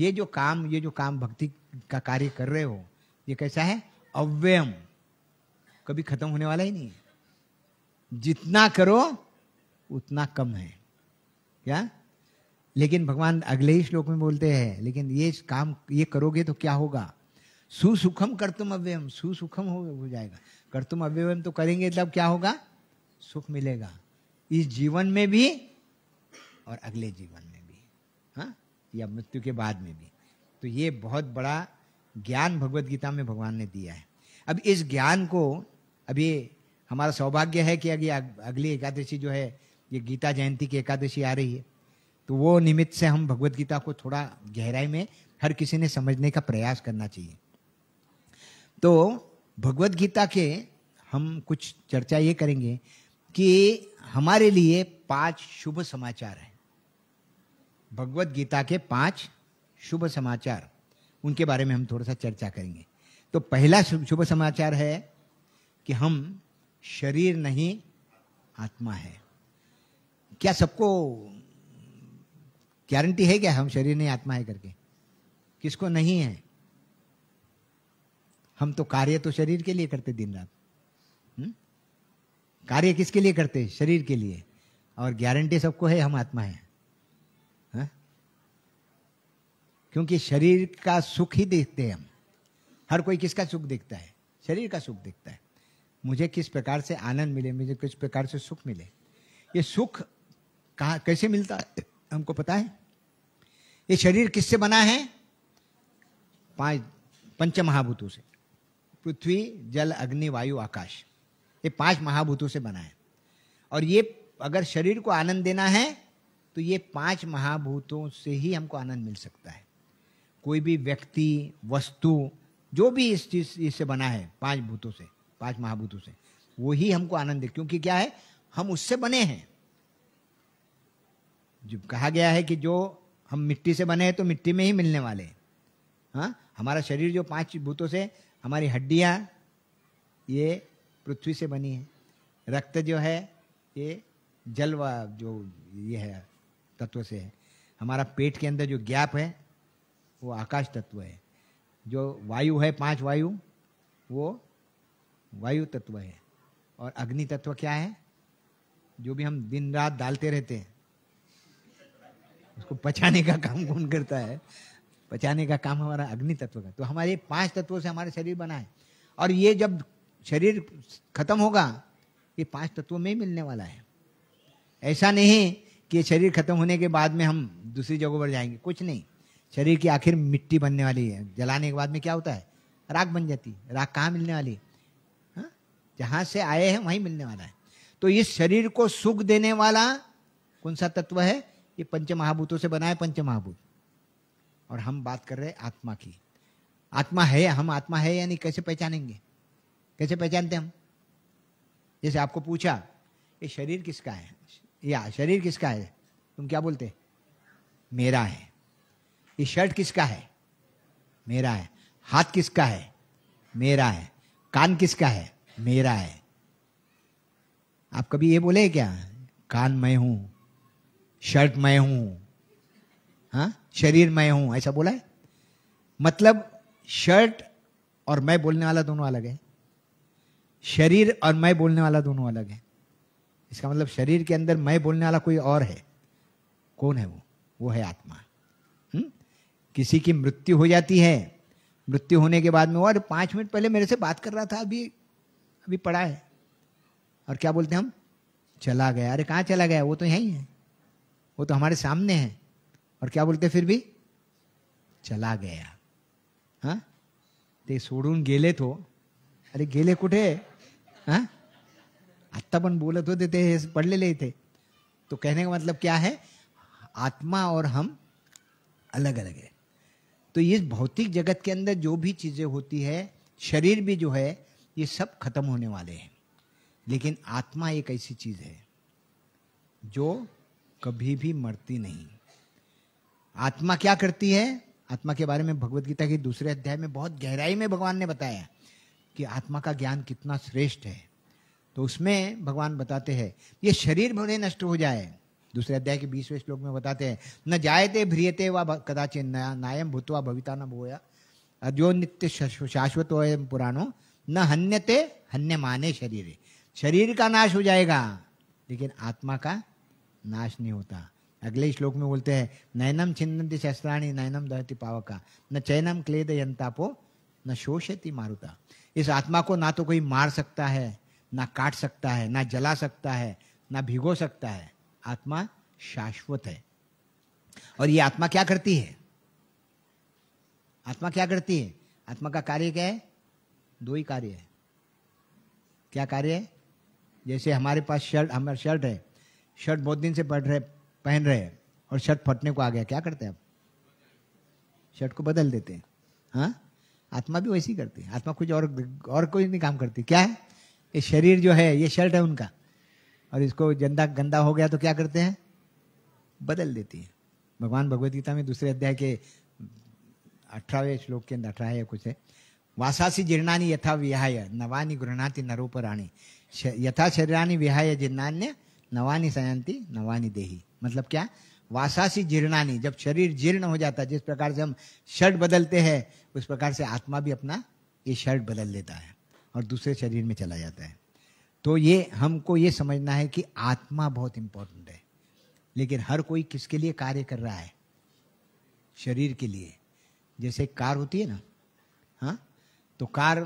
ये जो काम ये जो काम भक्ति का कार्य कर रहे हो ये कैसा है अव्ययम कभी खत्म होने वाला ही नहीं है जितना करो उतना कम है क्या लेकिन भगवान अगले ही श्लोक में बोलते हैं लेकिन ये काम ये करोगे तो क्या होगा सुसुखम कर्तुम अव्ययम सुसुखम हो जाएगा करतुम अव्ययम तो करेंगे तब क्या होगा सुख मिलेगा इस जीवन में भी और अगले जीवन में भी हाँ या मृत्यु के बाद में भी तो ये बहुत बड़ा ज्ञान भगवत गीता में भगवान ने दिया है अब इस ज्ञान को अभी हमारा सौभाग्य है कि अगली अगली एकादशी जो है ये गीता जयंती की एकादशी आ रही है तो वो निमित्त से हम भगवत गीता को थोड़ा गहराई में हर किसी ने समझने का प्रयास करना चाहिए तो भगवत गीता के हम कुछ चर्चा ये करेंगे कि हमारे लिए पांच शुभ समाचार हैं भगवत गीता के पांच शुभ समाचार उनके बारे में हम थोड़ा सा चर्चा करेंगे तो पहला शुभ समाचार है कि हम शरीर नहीं आत्मा है क्या सबको गारंटी है क्या हम शरीर नहीं आत्मा है करके किसको नहीं है हम तो कार्य तो शरीर के लिए करते दिन रात हम्म? कार्य किसके लिए करते शरीर के लिए और गारंटी सबको है हम आत्मा है हाँ? क्योंकि शरीर का सुख ही देखते हैं हम हर कोई किसका सुख देखता है शरीर का सुख देखता है मुझे किस प्रकार से आनंद मिले मुझे किस प्रकार से सुख मिले ये सुख कहाँ कैसे मिलता है हमको पता है ये शरीर किससे बना है पांच पंच महाभूतों से पृथ्वी जल अग्नि वायु आकाश ये पांच महाभूतों से बना है और ये अगर शरीर को आनंद देना है तो ये पांच महाभूतों से ही हमको आनंद मिल सकता है कोई भी व्यक्ति वस्तु जो भी इस चीज इससे बना है पांच भूतों से पांच महाभूतों से वो ही हमको आनंद दे क्योंकि क्या है हम उससे बने हैं जो कहा गया है कि जो हम मिट्टी से बने हैं तो मिट्टी में ही मिलने वाले हैं हाँ हमारा शरीर जो पांच भूतों से हमारी हड्डियाँ ये पृथ्वी से बनी है रक्त जो है ये जल व जो ये है तत्व से है हमारा पेट के अंदर जो गैप है वो आकाश तत्व है जो वायु है पांच वायु वो वायु तत्व है और अग्नि तत्व क्या है जो भी हम दिन रात डालते रहते हैं उसको पचाने का काम कौन करता है पचाने का काम हमारा अग्नि तत्व का तो हमारे पांच तत्वों से हमारे शरीर बना है और ये जब शरीर खत्म होगा ये पांच तत्वों में ही मिलने वाला है ऐसा नहीं कि शरीर खत्म होने के बाद में हम दूसरी जगह पर जाएंगे कुछ नहीं शरीर की आखिर मिट्टी बनने वाली है जलाने के बाद में क्या होता है राख बन जाती है राख कहाँ मिलने वाली है हाँ? जहाँ से आए हैं वहीं मिलने वाला है तो इस शरीर को सुख देने वाला कौन सा तत्व है ये पंच महाभूतों से बनाए पंच महाभूत और हम बात कर रहे हैं आत्मा की आत्मा है हम आत्मा है या नहीं कैसे पहचानेंगे कैसे पहचानते हम जैसे आपको पूछा ये शरीर किसका है या शरीर किसका है तुम क्या बोलते मेरा है ये शर्ट किसका है मेरा है हाथ किसका है मेरा है कान किसका है मेरा है आप कभी ये बोले क्या कान मैं हूं शर्ट मैं हूं हाँ शरीर मैं हूं ऐसा बोला है मतलब शर्ट और मैं बोलने वाला दोनों अलग है शरीर और मैं बोलने वाला दोनों अलग है इसका मतलब शरीर के अंदर मैं बोलने वाला कोई और है कौन है वो वो है आत्मा हुँ? हम्म? किसी की मृत्यु हो जाती है मृत्यु होने के बाद में वो अरे पाँच मिनट पहले मेरे से बात कर रहा था अभी अभी पड़ा है और क्या बोलते हैं हम चला गया अरे कहाँ चला गया वो तो यहीं है वो तो हमारे सामने है और क्या बोलते फिर भी चला गया हाँ ते सोडून गेले तो अरे गेले कुठे हां आत्ता पन बोलत होते थे हे ले इथे तो कहने का मतलब क्या है आत्मा और हम अलग अलग है तो ये भौतिक जगत के अंदर जो भी चीज़ें होती है शरीर भी जो है ये सब खत्म होने वाले हैं लेकिन आत्मा एक ऐसी चीज़ है जो कभी भी मरती नहीं आत्मा क्या करती है आत्मा के बारे में भगवत गीता के दूसरे अध्याय में बहुत गहराई में भगवान ने बताया कि आत्मा का ज्ञान कितना श्रेष्ठ है तो उसमें भगवान बताते हैं ये शरीर भले नष्ट हो जाए दूसरे अध्याय के बीसवें श्लोक में बताते हैं न जायते भ्रियते व कदाचित नायम भूतवा भविता न भोया अजो नित्य शाश्वत हो पुराणो न हन्यते हन्य माने शरीर शरीर का नाश हो जाएगा लेकिन आत्मा का नाश नहीं होता अगले श्लोक में बोलते हैं नैनम छिन्नति शस्त्राणी नैनम दहती पावका न चैनम क्लेद यंतापो न शोषती मारुता इस आत्मा को ना तो कोई मार सकता है ना काट सकता है ना जला सकता है ना भिगो सकता है आत्मा शाश्वत है और ये आत्मा क्या करती है आत्मा क्या करती है आत्मा का कार्य क्या है दो ही कार्य है क्या कार्य है जैसे हमारे पास शर्ट हमारा शर्ट है शर्ट बहुत दिन से पढ़ रहे पहन रहे हैं और शर्ट फटने को आ गया क्या करते हैं आप शर्ट को बदल देते हैं हाँ आत्मा भी वैसी करती है आत्मा कुछ और और कोई नहीं काम करती क्या है ये शरीर जो है ये शर्ट है उनका और इसको गंदा गंदा हो गया तो क्या करते हैं बदल देती है भगवान भगवदगीता गीता में दूसरे अध्याय के अठारहवें श्लोक के अंदर अठारह या कुछ है वासासी जीर्णानी यथा विहाय नवानी गृहणाती नरोपराणी यथा शरीरानी विहाय जीर्णान्य नवानी सयांती नवानी देही मतलब क्या वासासी जीर्णानी जब शरीर जीर्ण हो जाता है जिस प्रकार से हम शर्ट बदलते हैं उस प्रकार से आत्मा भी अपना ये शर्ट बदल लेता है और दूसरे शरीर में चला जाता है तो ये हमको ये समझना है कि आत्मा बहुत इम्पोर्टेंट है लेकिन हर कोई किसके लिए कार्य कर रहा है शरीर के लिए जैसे कार होती है ना हाँ तो कार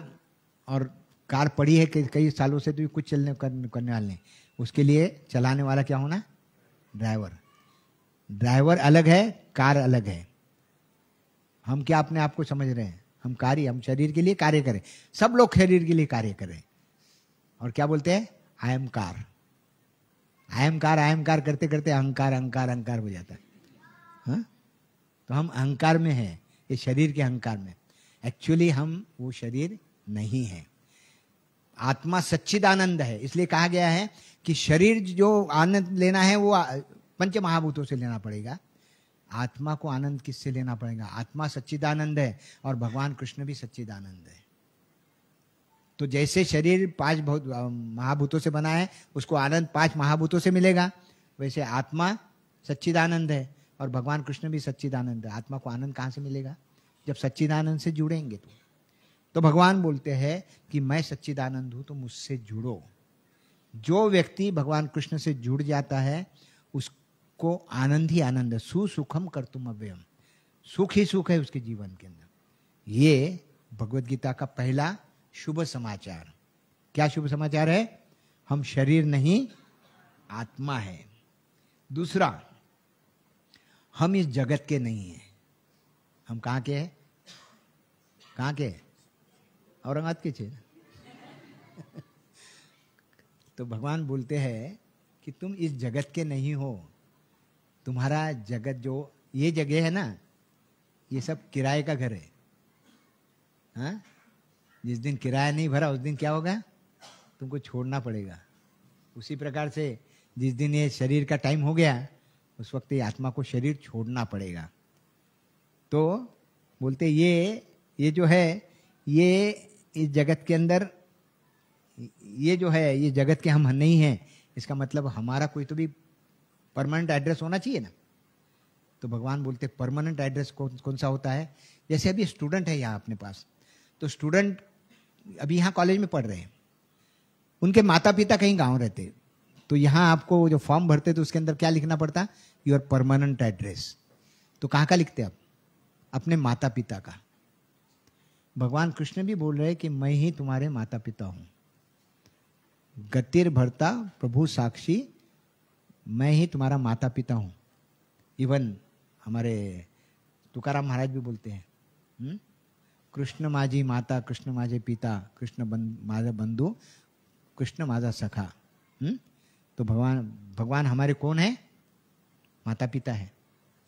और कार पड़ी है कई सालों से तो कुछ चलने करने वाले उसके लिए चलाने वाला क्या होना ड्राइवर ड्राइवर अलग है कार अलग है हम क्या अपने आप को समझ रहे हैं हम कार्य हम शरीर के लिए कार्य करें सब लोग शरीर के लिए कार्य करें और क्या बोलते हैं I am car I am car I am car करते करते अहंकार अहंकार अहंकार हो जाता है हा? तो हम अहंकार में हैं ये शरीर के अहंकार में एक्चुअली हम वो शरीर नहीं है आत्मा सच्चिदानंद है इसलिए कहा गया है कि शरीर जो आनंद लेना है वो पंच महाभूतों से लेना पड़ेगा आत्मा को आनंद किससे लेना पड़ेगा आत्मा सच्चिदानंद है और भगवान कृष्ण भी सच्चिदानंद है तो जैसे शरीर पांच महाभूतों से बना है उसको आनंद पांच महाभूतों से मिलेगा वैसे आत्मा सच्चिदानंद है और भगवान कृष्ण भी सच्चिदानंद है आत्मा को आनंद कहाँ से मिलेगा जब सच्चिदानंद से जुड़ेंगे तो तो भगवान बोलते हैं कि मैं सच्चिदानंद हूँ तो मुझसे जुड़ो जो व्यक्ति भगवान कृष्ण से जुड़ जाता है उसको आनंद ही आनंद है सुसुखम कर तुम अव्ययम सुख ही सुख है उसके जीवन के अंदर ये भगवत गीता का पहला शुभ समाचार क्या शुभ समाचार है हम शरीर नहीं आत्मा है दूसरा हम इस जगत के नहीं हैं हम कहाँ के हैं कहाँ के औरंगाबाद के छे ना तो भगवान बोलते हैं कि तुम इस जगत के नहीं हो तुम्हारा जगत जो ये जगह है ना ये सब किराए का घर है हाँ जिस दिन किराया नहीं भरा उस दिन क्या होगा तुमको छोड़ना पड़ेगा उसी प्रकार से जिस दिन ये शरीर का टाइम हो गया उस वक्त ये आत्मा को शरीर छोड़ना पड़ेगा तो बोलते ये ये जो है ये इस जगत के अंदर ये जो है ये जगत के हम नहीं हैं इसका मतलब हमारा कोई तो भी परमानेंट एड्रेस होना चाहिए ना तो भगवान बोलते परमानेंट एड्रेस कौन कौन सा होता है जैसे अभी स्टूडेंट है यहाँ अपने पास तो स्टूडेंट अभी यहाँ कॉलेज में पढ़ रहे हैं उनके माता पिता कहीं गांव रहते तो यहाँ आपको जो फॉर्म भरते तो उसके अंदर क्या लिखना पड़ता योर परमानेंट एड्रेस तो कहाँ का लिखते आप अपने माता पिता का भगवान कृष्ण भी बोल रहे कि मैं ही तुम्हारे माता पिता हूँ गतिर भरता प्रभु साक्षी मैं ही तुम्हारा माता पिता हूँ इवन हमारे तुकाराम महाराज भी बोलते हैं हम्म, कृष्ण माझी माता कृष्ण माझे पिता कृष्ण बंद माझा बंधु कृष्ण माझा सखा हुँ? हम्म, तो भगवान भगवान हमारे कौन है माता पिता है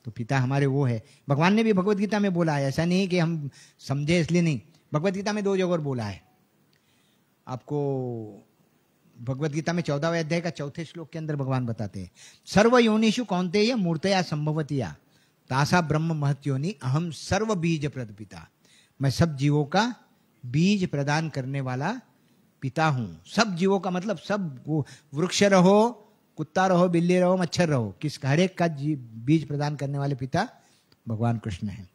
तो पिता हमारे वो है भगवान ने भी भगवत गीता में बोला है ऐसा नहीं कि हम समझे इसलिए नहीं भगवत गीता में दो जगह बोला है आपको भगवत गीता में चौदहवें अध्याय का चौथे श्लोक के अंदर भगवान बताते हैं सर्व योनिषु कौनते या मूर्तया संभवतिया तासा ब्रह्म महत्योनि अहम सर्व बीज प्रद पिता मैं सब जीवों का बीज प्रदान करने वाला पिता हूँ सब जीवों का मतलब सब वृक्ष रहो कुत्ता रहो बिल्ली रहो मच्छर रहो किस हर एक का बीज प्रदान करने वाले पिता भगवान कृष्ण हैं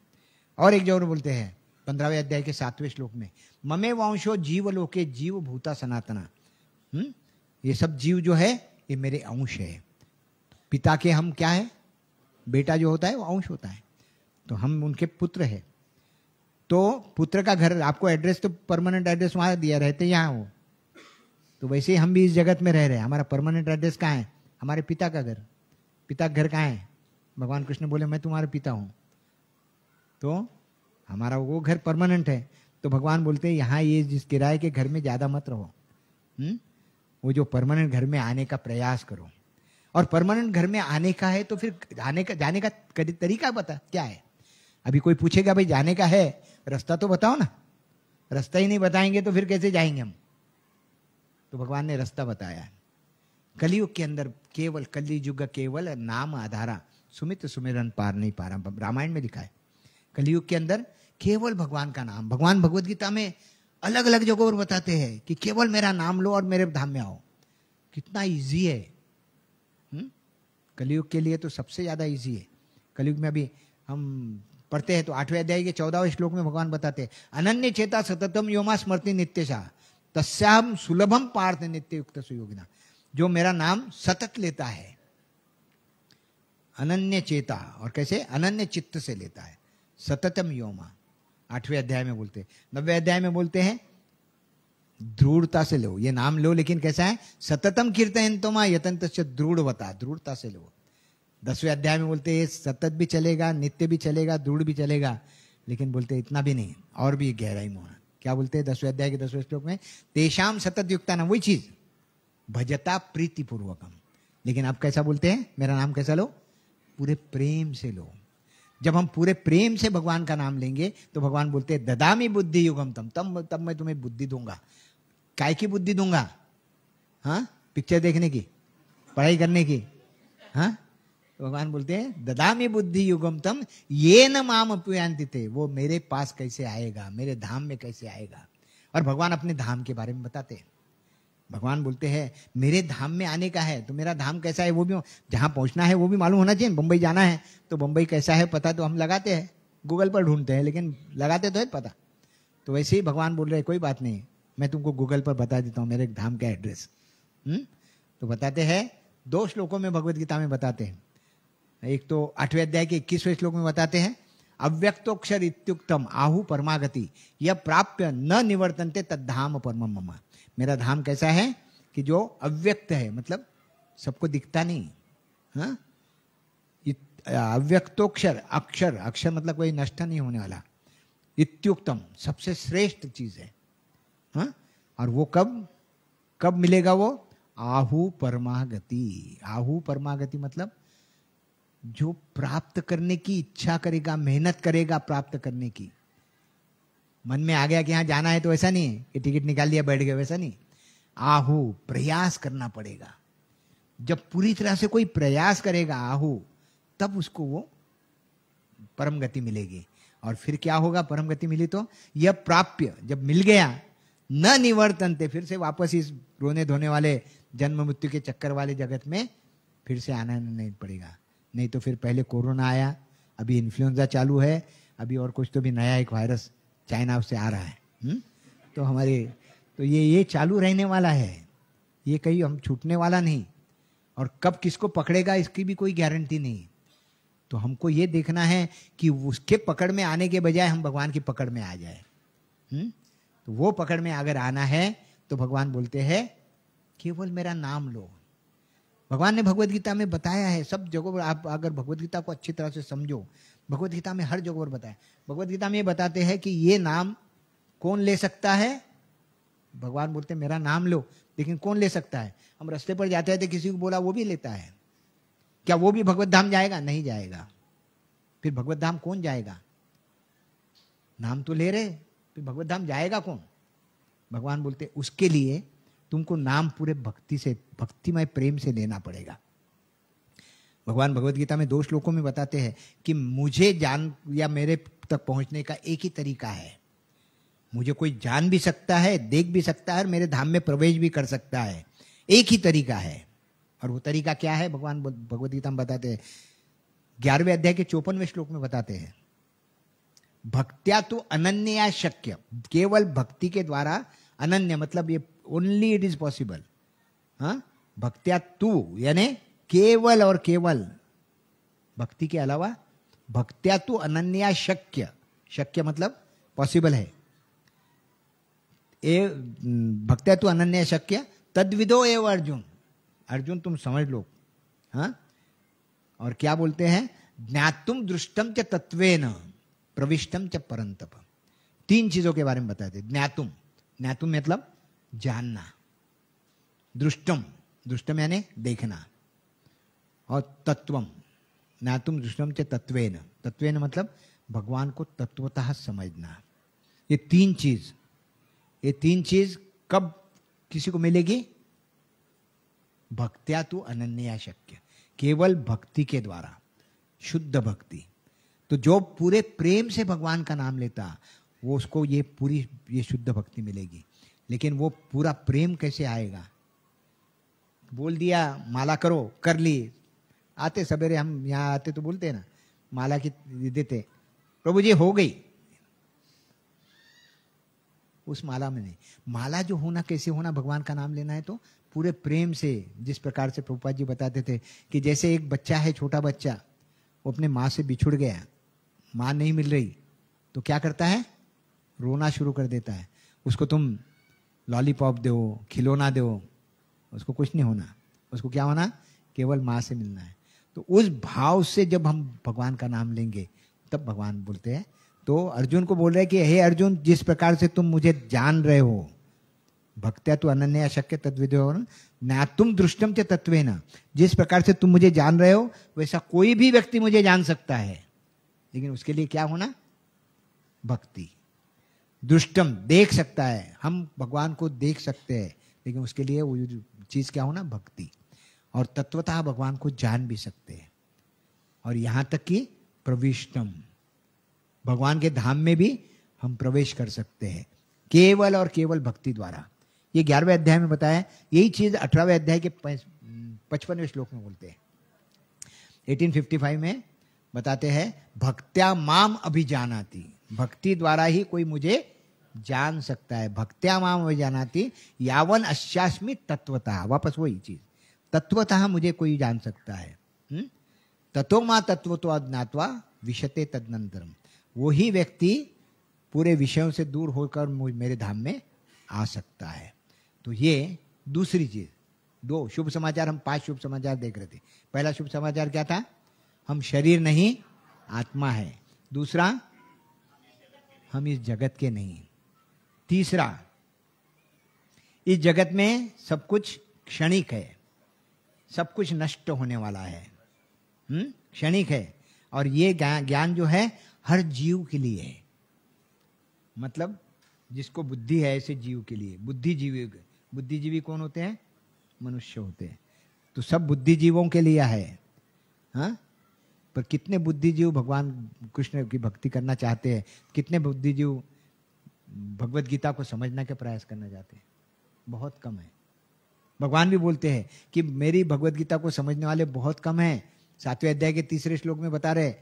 और एक जोर बोलते हैं पंद्रहवें अध्याय के सातवें श्लोक में ममे वंशो जीव लोके जीव भूता सनातना हुँ? हम्म? ये सब जीव जो है ये मेरे अंश है पिता के हम क्या है बेटा जो होता है वो अंश होता है तो हम उनके पुत्र है तो पुत्र का घर आपको एड्रेस तो परमानेंट एड्रेस वहाँ दिया रहते यहाँ वो तो वैसे ही हम भी इस जगत में रह रहे हैं हमारा परमानेंट एड्रेस कहाँ है हमारे पिता का घर पिता का घर कहाँ है भगवान कृष्ण बोले मैं तुम्हारे पिता हूँ तो हमारा वो घर परमानेंट है तो भगवान बोलते हैं यहाँ ये जिस किराए के घर में ज़्यादा मत रहो हुँ? हम्म? वो जो परमानेंट घर में आने का प्रयास करो और परमानेंट घर में आने का है तो फिर आने का जाने का तरीका बता क्या है अभी कोई पूछेगा भाई जाने का है रास्ता तो बताओ ना रास्ता ही नहीं बताएंगे तो फिर कैसे जाएंगे हम तो भगवान ने रास्ता बताया कलियुग के अंदर केवल युग केवल नाम आधारा सुमित सुमिरन पार नहीं पा रहा रामायण में लिखा है कलियुग के अंदर केवल भगवान का नाम भगवान भगवदगीता में अलग अलग जगहों पर बताते हैं कि केवल मेरा नाम लो और मेरे धाम में आओ कितना ईजी है हम्म? कलयुग के लिए तो सबसे ज़्यादा ईजी है कलयुग में अभी हम पढ़ते हैं तो आठवें अध्याय के चौदहवें श्लोक में भगवान बताते हैं अनन्य चेता सततम योमा स्मृति शाह तस्याम सुलभम पार्थ नित्य युक्त सुयोगिना जो मेरा नाम सतत लेता है अनन्य चेता और कैसे अनन्य चित्त से लेता है सततम योमा आठवें अध्याय में बोलते हैं नब्बे अध्याय में बोलते हैं दृढ़ता से लो ये नाम लो लेकिन कैसा है सततम कीर्तन तो माँ यतन से दृढ़ से लो दसवें अध्याय में बोलते हैं सतत भी चलेगा नित्य भी चलेगा दृढ़ भी चलेगा लेकिन बोलते इतना भी नहीं और भी गहराई में क्या बोलते हैं दसवें अध्याय के दसवें श्लोक में तेषाम सतत युक्ता ना वही चीज भजता प्रीतिपूर्वकम लेकिन आप कैसा बोलते हैं मेरा नाम कैसा लो पूरे प्रेम से लो जब हम पूरे प्रेम से भगवान का नाम लेंगे तो भगवान बोलते हैं ददामी बुद्धि युगम तम तब तब मैं तुम्हें बुद्धि दूंगा काय की बुद्धि दूंगा हाँ पिक्चर देखने की पढ़ाई करने की हाँ तो भगवान बोलते हैं ददामी बुद्धि युगम तम ये न माम अपुयांति थे वो मेरे पास कैसे आएगा मेरे धाम में कैसे आएगा और भगवान अपने धाम के बारे में बताते हैं भगवान बोलते हैं मेरे धाम में आने का है तो मेरा धाम कैसा है वो भी जहाँ पहुँचना है वो भी मालूम होना चाहिए बम्बई जाना है तो बम्बई कैसा है पता तो हम लगाते हैं गूगल पर ढूंढते हैं लेकिन लगाते तो है पता तो वैसे ही भगवान बोल रहे कोई बात नहीं मैं तुमको गूगल पर बता देता हूँ मेरे धाम का एड्रेस हुँ? हम्म? तो बताते हैं दो श्लोकों में भगवत गीता में बताते हैं एक तो आठवें अध्याय के इक्कीसवें श्लोक में बताते हैं अव्यक्तोक्षर इत्युक्तम आहु परमागति यह प्राप्य न निवर्तनते तद धाम परम ममा मेरा धाम कैसा है कि जो अव्यक्त है मतलब सबको दिखता नहीं हाँ अव्यक्तोक्षर अक्षर अक्षर मतलब कोई नष्ट नहीं होने वाला इत्युक्तम सबसे श्रेष्ठ चीज है हा? और वो कब कब मिलेगा वो आहु परमागति आहु परमागति मतलब जो प्राप्त करने की इच्छा करेगा मेहनत करेगा प्राप्त करने की मन में आ गया कि यहाँ जाना है तो ऐसा नहीं कि टिकट निकाल लिया बैठ गया वैसा नहीं आहु प्रयास करना पड़ेगा जब पूरी तरह से कोई प्रयास करेगा आहु तब उसको वो परम गति मिलेगी और फिर क्या होगा परम गति मिली तो यह प्राप्य जब मिल गया न निवर्तन थे फिर से वापस इस रोने धोने वाले जन्म मृत्यु के चक्कर वाले जगत में फिर से आना नहीं पड़ेगा नहीं तो फिर पहले कोरोना आया अभी इन्फ्लुएंजा चालू है अभी और कुछ तो भी नया एक वायरस चाइना से आ रहा है हुँ? हम्म? तो हमारे तो ये ये चालू रहने वाला है ये कहीं हम छूटने वाला नहीं और कब किसको पकड़ेगा इसकी भी कोई गारंटी नहीं तो हमको ये देखना है कि उसके पकड़ में आने के बजाय हम भगवान की पकड़ में आ जाए हुँ? हम्म? तो वो पकड़ में अगर आना है तो भगवान बोलते हैं केवल मेरा नाम लो भगवान ने भगवदगीता में बताया है सब जगह आप अगर भगवदगीता को अच्छी तरह से समझो भगवत गीता में हर जगह और बताया भगवत गीता में ये बताते हैं कि ये नाम कौन ले सकता है भगवान बोलते मेरा नाम लो लेकिन कौन ले सकता है हम रास्ते पर जाते थे तो किसी को बोला वो भी लेता है क्या वो भी भगवत धाम जाएगा नहीं जाएगा फिर भगवत धाम कौन जाएगा नाम तो ले रहे फिर भगवत धाम जाएगा कौन भगवान बोलते उसके लिए तुमको नाम पूरे भक्ति से भक्तिमय प्रेम से लेना पड़ेगा भगवान भगवत गीता में दो श्लोकों में बताते हैं कि मुझे जान या मेरे तक पहुंचने का एक ही तरीका है मुझे कोई जान भी सकता है देख भी सकता है और मेरे धाम में प्रवेश भी कर सकता है एक ही तरीका है और वो तरीका क्या है भगवान भगवदगीता में बताते हैं ग्यारहवें अध्याय के चौपनवें श्लोक में बताते हैं भक्त्या तो अनन्या शक्य केवल भक्ति के द्वारा अनन्य मतलब ये ओनली इट इज पॉसिबल हाँ भक्त्या तू यानी केवल और केवल भक्ति के अलावा भक्त्या तो अनन्या शक्य शक्य मतलब पॉसिबल है ए भक्त्या तो अनन्या शक्य तद्विदो एव अर्जुन अर्जुन तुम समझ लो हा? और क्या बोलते हैं ज्ञातुम दृष्टम च न प्रविष्टम च परंतप तीन चीजों के बारे में बताते ज्ञातुम ज्ञातुम मतलब जानना दृष्टम दुष्टम यानी देखना और तत्वम नातुम दृष्टम च तत्वेन तत्वेन मतलब भगवान को तत्वतः समझना ये तीन चीज ये तीन चीज कब किसी को मिलेगी भक्त्या तो अनन्या शक्य केवल भक्ति के द्वारा शुद्ध भक्ति तो जो पूरे प्रेम से भगवान का नाम लेता वो उसको ये पूरी ये शुद्ध भक्ति मिलेगी लेकिन वो पूरा प्रेम कैसे आएगा बोल दिया माला करो कर ली आते सवेरे हम यहाँ आते तो बोलते ना माला की देते प्रभु जी हो गई उस माला में नहीं माला जो होना कैसे होना भगवान का नाम लेना है तो पूरे प्रेम से जिस प्रकार से प्रभुपाद जी बताते थे कि जैसे एक बच्चा है छोटा बच्चा वो अपने माँ से बिछुड़ गया माँ नहीं मिल रही तो क्या करता है रोना शुरू कर देता है उसको तुम लॉलीपॉप दो खिलौना दो उसको कुछ नहीं होना उसको क्या होना केवल माँ से मिलना है तो उस भाव से जब हम भगवान का नाम लेंगे तब भगवान बोलते हैं तो अर्जुन को बोल रहे हैं कि हे अर्जुन जिस प्रकार से तुम मुझे जान रहे हो भक्त्या तो अन्य अशक्य तत्व ना तुम दृष्टम च तत्व ना जिस प्रकार से तुम मुझे जान रहे हो वैसा कोई भी व्यक्ति मुझे जान सकता है लेकिन उसके लिए क्या होना भक्ति दृष्टम देख सकता है हम भगवान को देख सकते हैं लेकिन उसके लिए वो चीज़ क्या होना भक्ति और तत्वतः भगवान को जान भी सकते हैं और यहाँ तक कि प्रविष्टम भगवान के धाम में भी हम प्रवेश कर सकते हैं केवल और केवल भक्ति द्वारा ये ग्यारहवें अध्याय में बताया यही चीज अठारहवें अध्याय के पचपनवें श्लोक में बोलते हैं 1855 में बताते हैं भक्त्या माम अभिजानाती भक्ति द्वारा ही कोई मुझे जान सकता है भक्त्या माम अभिजानाती यावन अश्यास्मी तत्वता वापस वही चीज तत्वतः मुझे कोई जान सकता है हम्म? तत्व माँ तत्व तो अज्ञातवा विषते तदनंतरम वही व्यक्ति पूरे विषयों से दूर होकर मेरे धाम में आ सकता है तो ये दूसरी चीज दो शुभ समाचार हम पांच शुभ समाचार देख रहे थे पहला शुभ समाचार क्या था हम शरीर नहीं आत्मा है दूसरा हम इस जगत के नहीं तीसरा इस जगत में सब कुछ क्षणिक है सब कुछ नष्ट होने वाला है हम्म? क्षणिक है और ये ज्ञान जो है हर जीव के लिए है मतलब जिसको बुद्धि है ऐसे जीव के लिए बुद्धिजीवी बुद्धिजीवी कौन होते हैं मनुष्य होते हैं तो सब बुद्धिजीवों के लिए है हा? पर कितने बुद्धिजीव भगवान कृष्ण की भक्ति करना चाहते हैं कितने बुद्धिजीव भगवत गीता को समझने के प्रयास करना चाहते हैं बहुत कम है भगवान भी बोलते हैं कि मेरी भगवत गीता को समझने वाले बहुत कम हैं सातवें अध्याय के तीसरे श्लोक में बता रहे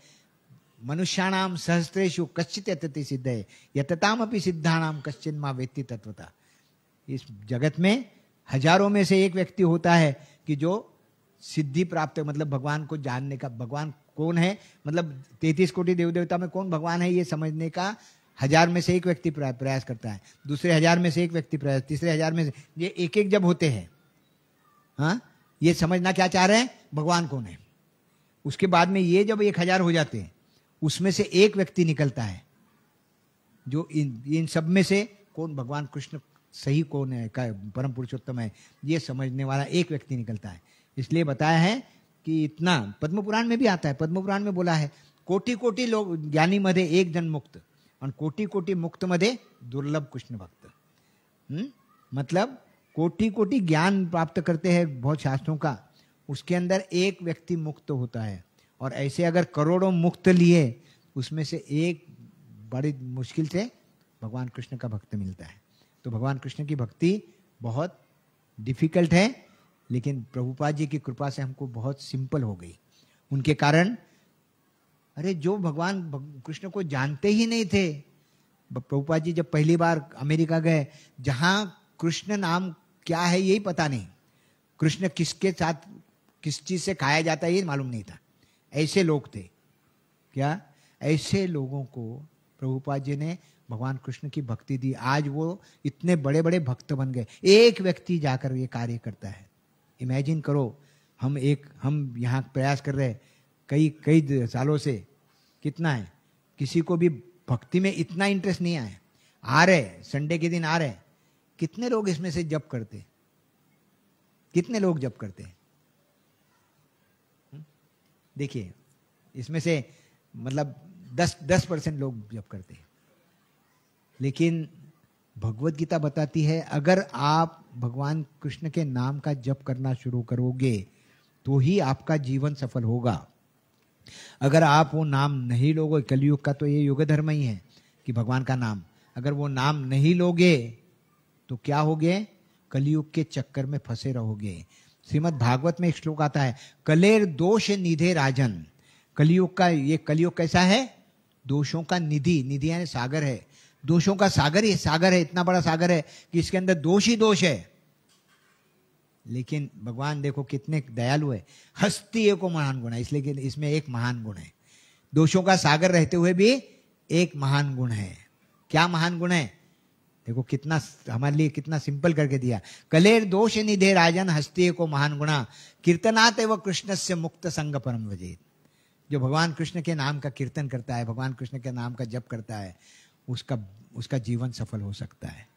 मनुष्याणाम सहस्त्रेशु कश्चित अत्यति सिद्ध है यतताम अपनी सिद्धाणाम कश्चिन माँ व्यक्ति तत्वता इस जगत में हजारों में से एक व्यक्ति होता है कि जो सिद्धि प्राप्त मतलब भगवान को जानने का भगवान कौन है मतलब तैतीस कोटि देव देवता में कौन भगवान है ये समझने का हजार में से एक व्यक्ति प्रयास करता है दूसरे हजार में से एक व्यक्ति प्रयास तीसरे हजार में से ये एक एक जब होते हैं हाँ ये समझना क्या चाह रहे हैं भगवान कौन है उसके बाद में ये जब एक हजार हो जाते हैं उसमें से एक व्यक्ति निकलता है जो इन इन सब में से कौन भगवान कृष्ण सही कौन है का परम पुरुषोत्तम है ये समझने वाला एक व्यक्ति निकलता है इसलिए बताया है कि इतना पद्म पुराण में भी आता है पद्म पुराण में बोला है कोटि कोटी लोग ज्ञानी मधे एक जन मुक्त और कोटि कोटि मुक्त मधे दुर्लभ कृष्ण भक्त हम्म? मतलब कोटि कोटि ज्ञान प्राप्त करते हैं बहुत शास्त्रों का उसके अंदर एक व्यक्ति मुक्त होता है और ऐसे अगर करोड़ों मुक्त लिए उसमें से एक बड़ी मुश्किल से भगवान कृष्ण का भक्त मिलता है तो भगवान कृष्ण की भक्ति बहुत डिफिकल्ट है लेकिन प्रभुपाद जी की कृपा से हमको बहुत सिंपल हो गई उनके कारण अरे जो भगवान कृष्ण को जानते ही नहीं थे प्रभुपाद जी जब पहली बार अमेरिका गए जहाँ कृष्ण नाम क्या है यही पता नहीं कृष्ण किसके साथ किस चीज़ से खाया जाता है ये मालूम नहीं था ऐसे लोग थे क्या ऐसे लोगों को प्रभुपाद जी ने भगवान कृष्ण की भक्ति दी आज वो इतने बड़े बड़े भक्त बन गए एक व्यक्ति जाकर ये कार्य करता है इमेजिन करो हम एक हम यहाँ प्रयास कर रहे कई कई सालों से कितना है किसी को भी भक्ति में इतना इंटरेस्ट नहीं आया आ रहे संडे के दिन आ रहे कितने लोग इसमें से जप करते हैं कितने लोग जप करते हैं हम्म? देखिए इसमें से मतलब दस दस परसेंट लोग जप करते हैं लेकिन भगवत गीता बताती है अगर आप भगवान कृष्ण के नाम का जप करना शुरू करोगे तो ही आपका जीवन सफल होगा अगर आप वो नाम नहीं लोगे कलयुग का तो ये युग धर्म ही है कि भगवान का नाम अगर वो नाम नहीं लोगे तो क्या हो गए कलयुग के चक्कर में फंसे रहोगे श्रीमद भागवत में एक श्लोक आता है कलेर दोष निधे राजन कलयुग का ये कलयुग कैसा है दोषों का निधि निधि यानी सागर है दोषों का सागर ही सागर है इतना बड़ा सागर है कि इसके अंदर दोष ही दोष है लेकिन भगवान देखो कितने दयालु है हस्ती एक महान गुण है इसलिए इसमें एक महान गुण है दोषों का सागर रहते हुए भी एक महान गुण है क्या महान गुण है देखो कितना हमारे लिए कितना सिंपल करके दिया कलेर दोष निधे राजन हस्ती को महान गुणा कीर्तनात एवं कृष्ण से मुक्त संग परम वजेत जो भगवान कृष्ण के नाम का कीर्तन करता है भगवान कृष्ण के नाम का जप करता है उसका उसका जीवन सफल हो सकता है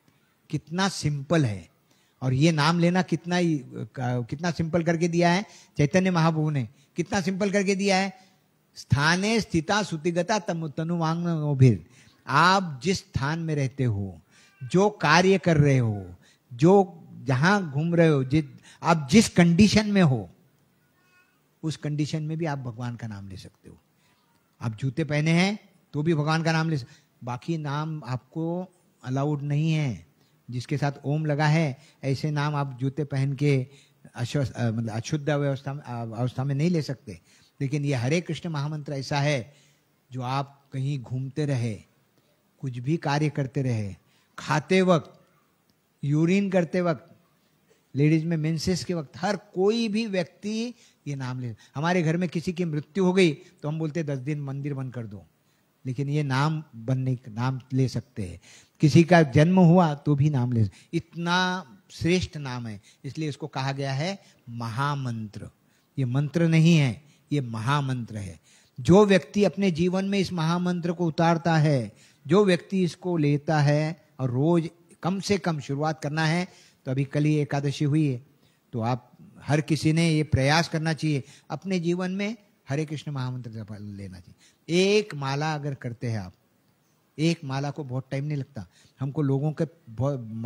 कितना सिंपल है और ये नाम लेना कितना ही कितना सिंपल करके दिया है चैतन्य महाप्रभु ने कितना सिंपल करके दिया है स्थाने स्थिता सुतिगता तनुवांग आप जिस स्थान में रहते हो जो कार्य कर रहे हो जो जहां घूम रहे हो जिस आप जिस कंडीशन में हो उस कंडीशन में भी आप भगवान का नाम ले सकते हो आप जूते पहने हैं तो भी भगवान का नाम ले सकते बाकी नाम आपको अलाउड नहीं है जिसके साथ ओम लगा है ऐसे नाम आप जूते पहन के मतलब अशुद्ध अवस्था अवस्था में नहीं ले सकते लेकिन ये हरे कृष्ण महामंत्र ऐसा है जो आप कहीं घूमते रहे कुछ भी कार्य करते रहे खाते वक्त यूरिन करते वक्त लेडीज में मेंसेस के वक्त हर कोई भी व्यक्ति ये नाम ले हमारे घर में किसी की मृत्यु हो गई तो हम बोलते दस दिन मंदिर बंद कर दो लेकिन ये नाम बनने नाम ले सकते हैं किसी का जन्म हुआ तो भी नाम ले इतना श्रेष्ठ नाम है इसलिए इसको कहा गया है महामंत्र ये मंत्र नहीं है ये महामंत्र है जो व्यक्ति अपने जीवन में इस महामंत्र को उतारता है जो व्यक्ति इसको लेता है और रोज कम से कम शुरुआत करना है तो अभी कल ही एकादशी हुई है तो आप हर किसी ने ये प्रयास करना चाहिए अपने जीवन में हरे कृष्ण महामंत्र जप लेना चाहिए एक माला अगर करते हैं आप एक माला को बहुत टाइम नहीं लगता हमको लोगों के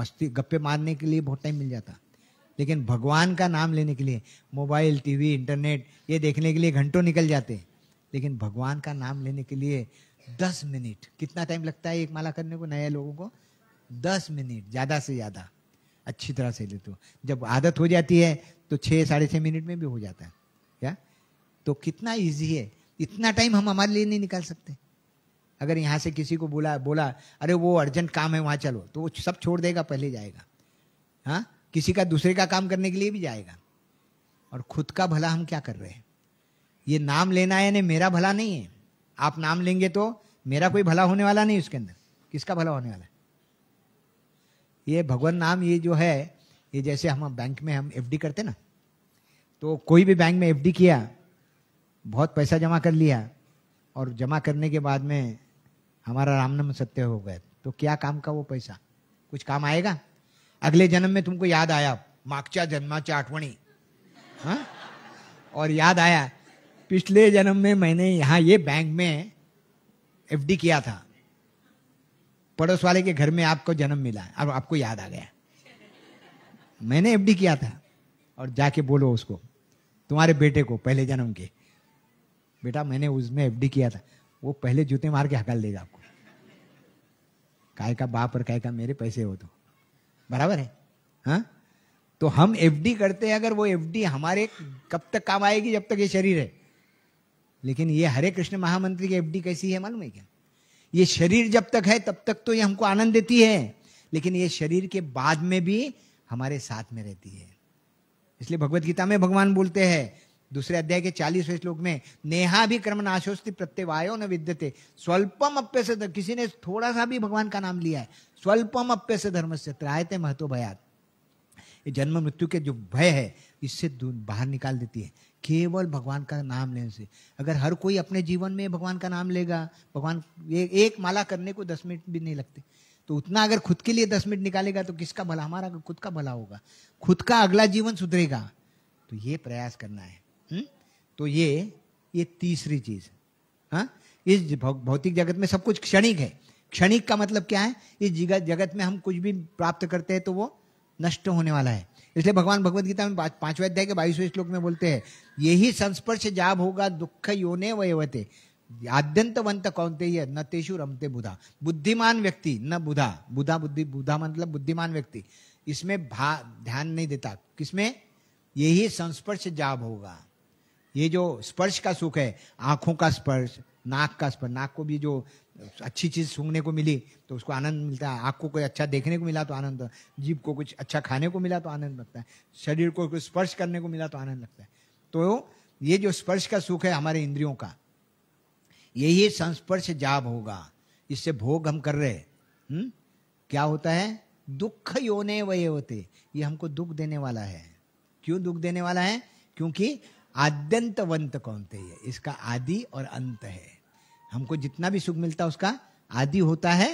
मस्ती गप्पे मारने के लिए बहुत टाइम मिल जाता लेकिन भगवान का नाम लेने के लिए मोबाइल टीवी इंटरनेट ये देखने के लिए घंटों निकल जाते हैं लेकिन भगवान का नाम लेने के लिए दस मिनट कितना टाइम लगता है एक माला करने को नए लोगों को दस मिनट ज़्यादा से ज़्यादा अच्छी तरह से लेते हो जब आदत हो जाती है तो छः साढ़े छः मिनट में भी हो जाता है क्या तो कितना ईजी है इतना टाइम हम हमारे लिए नहीं निकाल सकते अगर यहाँ से किसी को बोला बोला अरे वो अर्जेंट काम है वहाँ चलो तो वो सब छोड़ देगा पहले जाएगा हाँ किसी का दूसरे का काम करने के लिए भी जाएगा और खुद का भला हम क्या कर रहे हैं ये नाम लेना है यानी मेरा भला नहीं है आप नाम लेंगे तो मेरा कोई भला होने वाला नहीं उसके अंदर किसका भला होने वाला है ये भगवान नाम ये जो है ये जैसे हम बैंक में हम एफडी करते ना तो कोई भी बैंक में एफडी किया बहुत पैसा जमा कर लिया और जमा करने के बाद में हमारा राम नाम सत्य हो गया तो क्या काम का वो पैसा कुछ काम आएगा अगले जन्म में तुमको याद आया मागच्या जन्माचा आठवणी हाँ और याद आया पिछले जन्म में मैंने यहाँ ये बैंक में एफडी किया था पड़ोस वाले के घर में आपको जन्म मिला अब आपको याद आ गया मैंने एफडी किया था और जाके बोलो उसको तुम्हारे बेटे को पहले जन्म के बेटा मैंने उसमें एफडी किया था वो पहले जूते मार के हकल देगा आपको काय का बाप और काय का मेरे पैसे हो तो बराबर है हा? तो हम एफडी करते हैं अगर वो एफडी हमारे कब तक काम आएगी जब तक ये शरीर है लेकिन ये हरे कृष्ण महामंत्री की एफडी कैसी है मालूम है क्या ये शरीर जब तक है तब तक तो ये हमको आनंद देती है लेकिन ये शरीर के बाद में भी हमारे साथ में रहती है इसलिए भगवत गीता में भगवान बोलते हैं दूसरे अध्याय के चालीसवें श्लोक में नेहा भी क्रम नाशोस्ती प्रत्यवायो न विद्यते स्वल्पम अप्य से किसी ने थोड़ा सा भी भगवान का नाम लिया है स्वल्पम अप्य से धर्म से त्रायते महत्व भयात ये जन्म मृत्यु के जो भय है इससे बाहर निकाल देती है केवल भगवान का नाम लेने से अगर हर कोई अपने जीवन में भगवान का नाम लेगा भगवान ये एक माला करने को दस मिनट भी नहीं लगते तो उतना अगर खुद के लिए दस मिनट निकालेगा तो किसका भला हमारा खुद का भला होगा खुद का अगला जीवन सुधरेगा तो ये प्रयास करना है हुँ? हम्म? तो ये ये तीसरी चीज हाँ इस भौतिक जगत में सब कुछ क्षणिक है क्षणिक का मतलब क्या है इस जगत जगत में हम कुछ भी प्राप्त करते हैं तो वो नष्ट होने वाला है इसलिए भगवान भगवत गीता में पांचवें अध्याय के बाईसवें श्लोक में बोलते हैं यही संस्पर्श जाप होगा दुख योने वयवते आद्यंत वंत कौनते ही न तेषु रमते बुधा बुद्धिमान व्यक्ति न बुधा बुधा बुद्धि बुधा मतलब बुद्धिमान व्यक्ति इसमें भा ध्यान नहीं देता किसमें यही संस्पर्श जाप होगा ये जो स्पर्श का सुख है आंखों का स्पर्श नाक का स्पर्श नाक को भी जो अच्छी चीज़ सूंघने को मिली तो उसको आनंद मिलता है आँख को कोई अच्छा देखने को मिला तो आनंद जीव को कुछ अच्छा खाने को मिला तो आनंद लगता है शरीर को कुछ स्पर्श करने को मिला तो आनंद लगता है तो ये जो स्पर्श का सुख है हमारे इंद्रियों का यही संस्पर्श जाप होगा इससे भोग हम कर रहे हैं हम्म? क्या होता है दुख योने वे होते ये हमको दुख देने वाला है क्यों दुख देने वाला है क्योंकि आद्यंतवंत कौन थे इसका आदि और अंत है हमको जितना भी सुख मिलता है उसका आदि होता है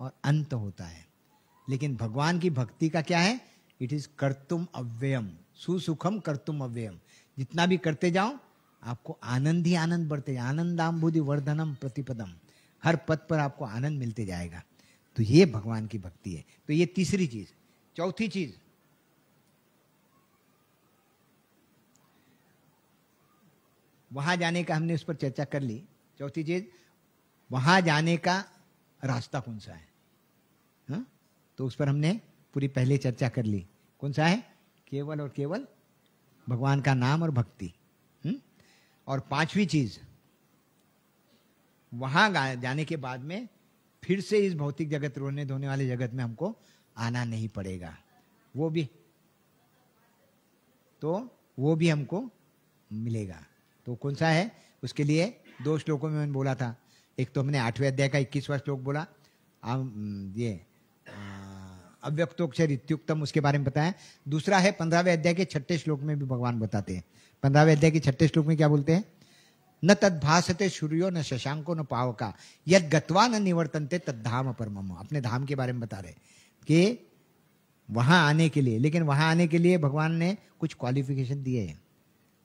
और अंत होता है लेकिन भगवान की भक्ति का क्या है इट इज करतुम अव्ययम सुसुखम करतुम अव्ययम जितना भी करते जाओ आपको आनंद ही आनंद बढ़ते आनंद आनंदाम्बुधि वर्धनम प्रतिपदम हर पद पर आपको आनंद मिलते जाएगा तो ये भगवान की भक्ति है तो ये तीसरी चीज चौथी चीज वहां जाने का हमने उस पर चर्चा कर ली चौथी चीज वहां जाने का रास्ता कौन सा है हा? तो उस पर हमने पूरी पहले चर्चा कर ली कौन सा है केवल और केवल भगवान का नाम और भक्ति हुँ? हम्म? और पांचवी चीज वहां जाने के बाद में फिर से इस भौतिक जगत रोने धोने वाले जगत में हमको आना नहीं पड़ेगा वो भी तो वो भी हमको मिलेगा तो कौन सा है उसके लिए दो श्लोकों में मैंने बोला था एक तो हमने आठवें अध्याय का इक्कीसवा श्लोक बोला आम, ये अव्यक्तोक्षर इत्युक्तम उसके बारे में बताया दूसरा है पंद्रहवें अध्याय के छठे श्लोक में भी भगवान बताते हैं पंद्रहवें अध्याय के छठे श्लोक में क्या बोलते हैं न तद्भासते सूर्यो न शशांको न पाव का यद गत्वा न निवर्तनते तद धाम परमम अपने धाम के बारे में बता रहे कि वहाँ आने के लिए लेकिन वहाँ आने के लिए भगवान ने कुछ क्वालिफिकेशन दिए हैं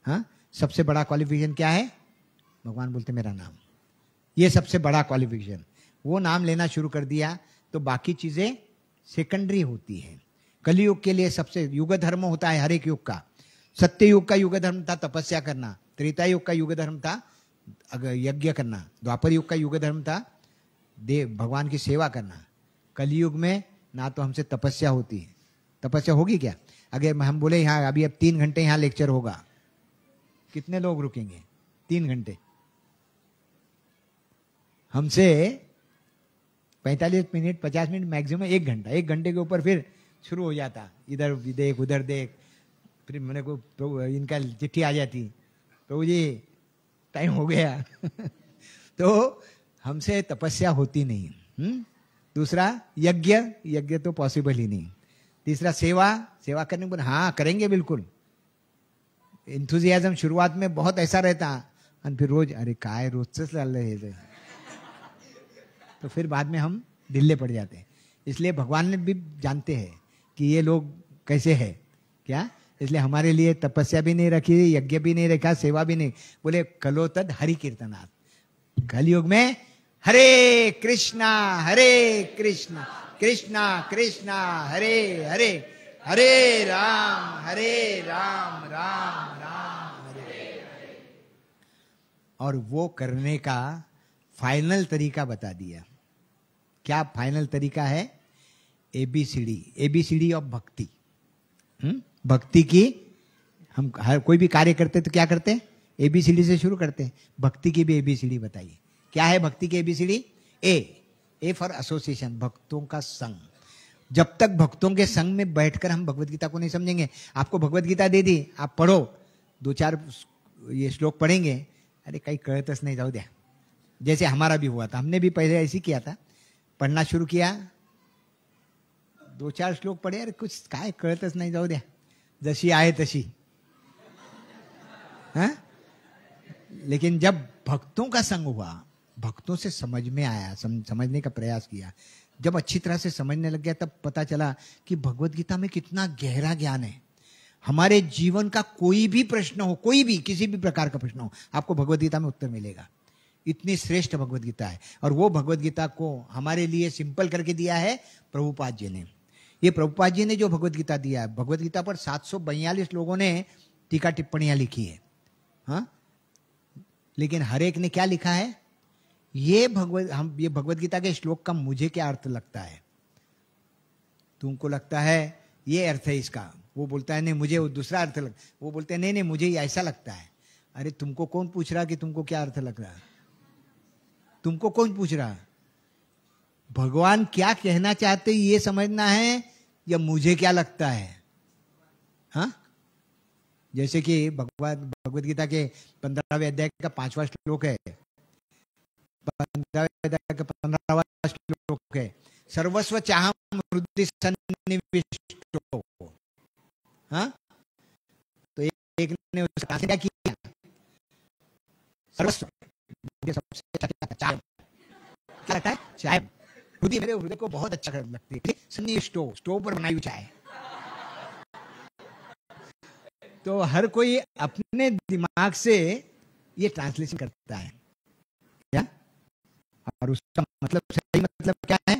हाँ सबसे बड़ा क्वालिफिकेशन क्या है भगवान बोलते मेरा नाम ये सबसे बड़ा क्वालिफिकेशन वो नाम लेना शुरू कर दिया तो बाकी चीज़ें सेकेंडरी होती है कलयुग के लिए सबसे युग धर्म होता है हर एक युग का सत्य युग का युग धर्म था तपस्या करना त्रेता युग का युग धर्म था यज्ञ करना द्वापर युग का युग धर्म था देव भगवान की सेवा करना कलयुग में ना तो हमसे तपस्या होती है तपस्या होगी क्या अगर हम बोले यहाँ अभी अब तीन घंटे यहाँ लेक्चर होगा कितने लोग रुकेंगे तीन घंटे हमसे पैंतालीस मिनट पचास मिनट मैक्सिमम एक घंटा एक घंटे के ऊपर फिर शुरू हो जाता इधर देख उधर देख फिर मैंने को तो इनका चिट्ठी आ जाती तो जी टाइम हो गया [LAUGHS] तो हमसे तपस्या होती नहीं हुँ? हम्म? दूसरा यज्ञ यज्ञ तो पॉसिबल ही नहीं तीसरा सेवा सेवा करने पर हाँ करेंगे बिल्कुल इंथुजियाजम शुरुआत में बहुत ऐसा रहता फिर रोज अरे काय लाल रहे थे तो फिर बाद में हम ढिल्ले पड़ जाते हैं इसलिए भगवान ने भी जानते हैं कि ये लोग कैसे है क्या इसलिए हमारे लिए तपस्या भी नहीं रखी यज्ञ भी नहीं रखा सेवा भी नहीं बोले कलो तद हरि कीर्तनाथ कलयुग में हरे कृष्णा हरे कृष्णा कृष्णा कृष्णा हरे हरे हरे राम हरे राम राम राम हरे और वो करने का फाइनल तरीका बता दिया क्या फाइनल तरीका है एबीसीडी एबीसीडी ऑफ भक्ति हुँ? हम्म? भक्ति की हम हर कोई भी कार्य करते तो क्या करते हैं एबीसीडी से शुरू करते हैं भक्ति की भी एबीसीडी बताइए क्या है भक्ति की A B C D A A for association भक्तों का संग जब तक भक्तों के संग में बैठकर हम भगवत गीता को नहीं समझेंगे आपको भगवत गीता दे दी आप पढ़ो दो चार ये श्लोक पढ़ेंगे अरे कहीं कहतच नहीं जाओ द्या जैसे हमारा भी हुआ था हमने भी पहले ऐसे किया था पढ़ना शुरू किया दो चार श्लोक पढ़े अरे कुछ का कहते नहीं जाऊ द्या जशी आए तशी है? लेकिन जब भक्तों का संग हुआ भक्तों से समझ में आया सम, समझने का प्रयास किया जब अच्छी तरह से समझने लग गया तब पता चला कि भगवत गीता में कितना गहरा ज्ञान है हमारे जीवन का कोई भी प्रश्न हो कोई भी किसी भी प्रकार का प्रश्न हो आपको भगवत गीता में उत्तर मिलेगा इतनी श्रेष्ठ भगवत गीता है और वो भगवत गीता को हमारे लिए सिंपल करके दिया है प्रभुपाद जी ने ये प्रभुपाद जी ने जो भगवत गीता दिया है भगवत गीता पर सात लोगों ने टीका टिप्पणियां लिखी है हाँ लेकिन हरेक ने क्या लिखा है ये भगवत हम ये भगवत गीता के श्लोक का मुझे क्या अर्थ लगता है तुमको लगता है ये अर्थ है इसका वो बोलता है नहीं मुझे वो दूसरा अर्थ लग वो बोलते हैं नहीं नहीं मुझे ऐसा लगता है अरे तुमको कौन पूछ रहा कि तुमको क्या अर्थ लग रहा है तुमको कौन पूछ रहा है भगवान क्या कहना चाहते ये समझना है या मुझे क्या लगता है हा? जैसे कि भगवान भगवत गीता के पंद्रहवें अध्याय का पांचवा श्लोक है पंद्रहवें अध्याय का पंद्रहवा श्लोक है सर्वस्व चाह हाँ? तो एक ने उसका किया सर्वस्व के सबसे अच्छा क्या चाय क्या लगता है चाय हृदय मेरे हृदय को बहुत अच्छा लगती है सुनिए स्टोव स्टोव पर बनाई हुई चाय तो हर कोई अपने दिमाग से ये ट्रांसलेशन करता है क्या और उसका मतलब सही मतलब क्या है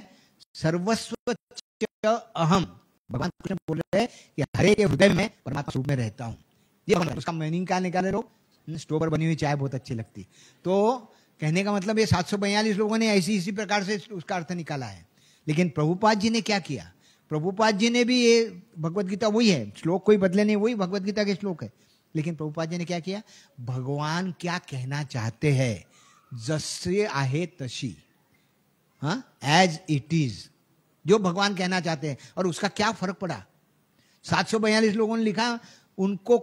सर्वस्व अहम भगवान कृष्ण बोल रहे हैं कि हरे के हृदय में परमात्मा रूप में रहता हूं ये उसका मीनिंग क्या निकाले लोग स्टोव पर बनी हुई चाय बहुत अच्छी लगती तो कहने का मतलब ये बयालीस लोगों ने ऐसी इसी प्रकार से उसका अर्थ निकाला है लेकिन प्रभुपाद जी ने क्या किया प्रभुपाद जी ने भी ये भगवदगीता वही है श्लोक कोई बदले नहीं वही भगवदगीता के श्लोक है लेकिन प्रभुपाद जी ने क्या किया भगवान क्या कहना चाहते हैं जसे आहे तशी हाँ एज इट इज जो भगवान कहना चाहते हैं और उसका क्या फर्क पड़ा सात सौ बयालीस लोगों ने लिखा उनको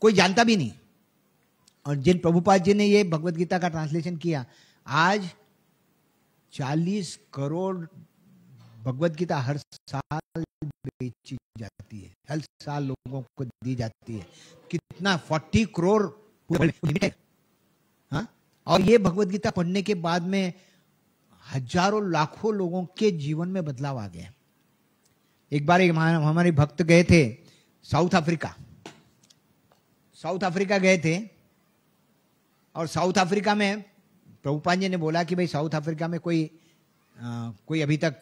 कोई जानता भी नहीं और जिन प्रभुपाद जी ने ये भगवत गीता का ट्रांसलेशन किया आज 40 करोड़ भगवत गीता हर साल बेची जाती है हर साल लोगों को दी जाती है कितना 40 करोड़ हाँ और ये भगवत गीता पढ़ने के बाद में हजारों लाखों लोगों के जीवन में बदलाव आ गया एक बार एक हमारे भक्त गए थे साउथ अफ्रीका साउथ अफ्रीका गए थे और साउथ अफ्रीका में प्रभुपाल जी ने बोला कि भाई साउथ अफ्रीका में कोई आ, कोई अभी तक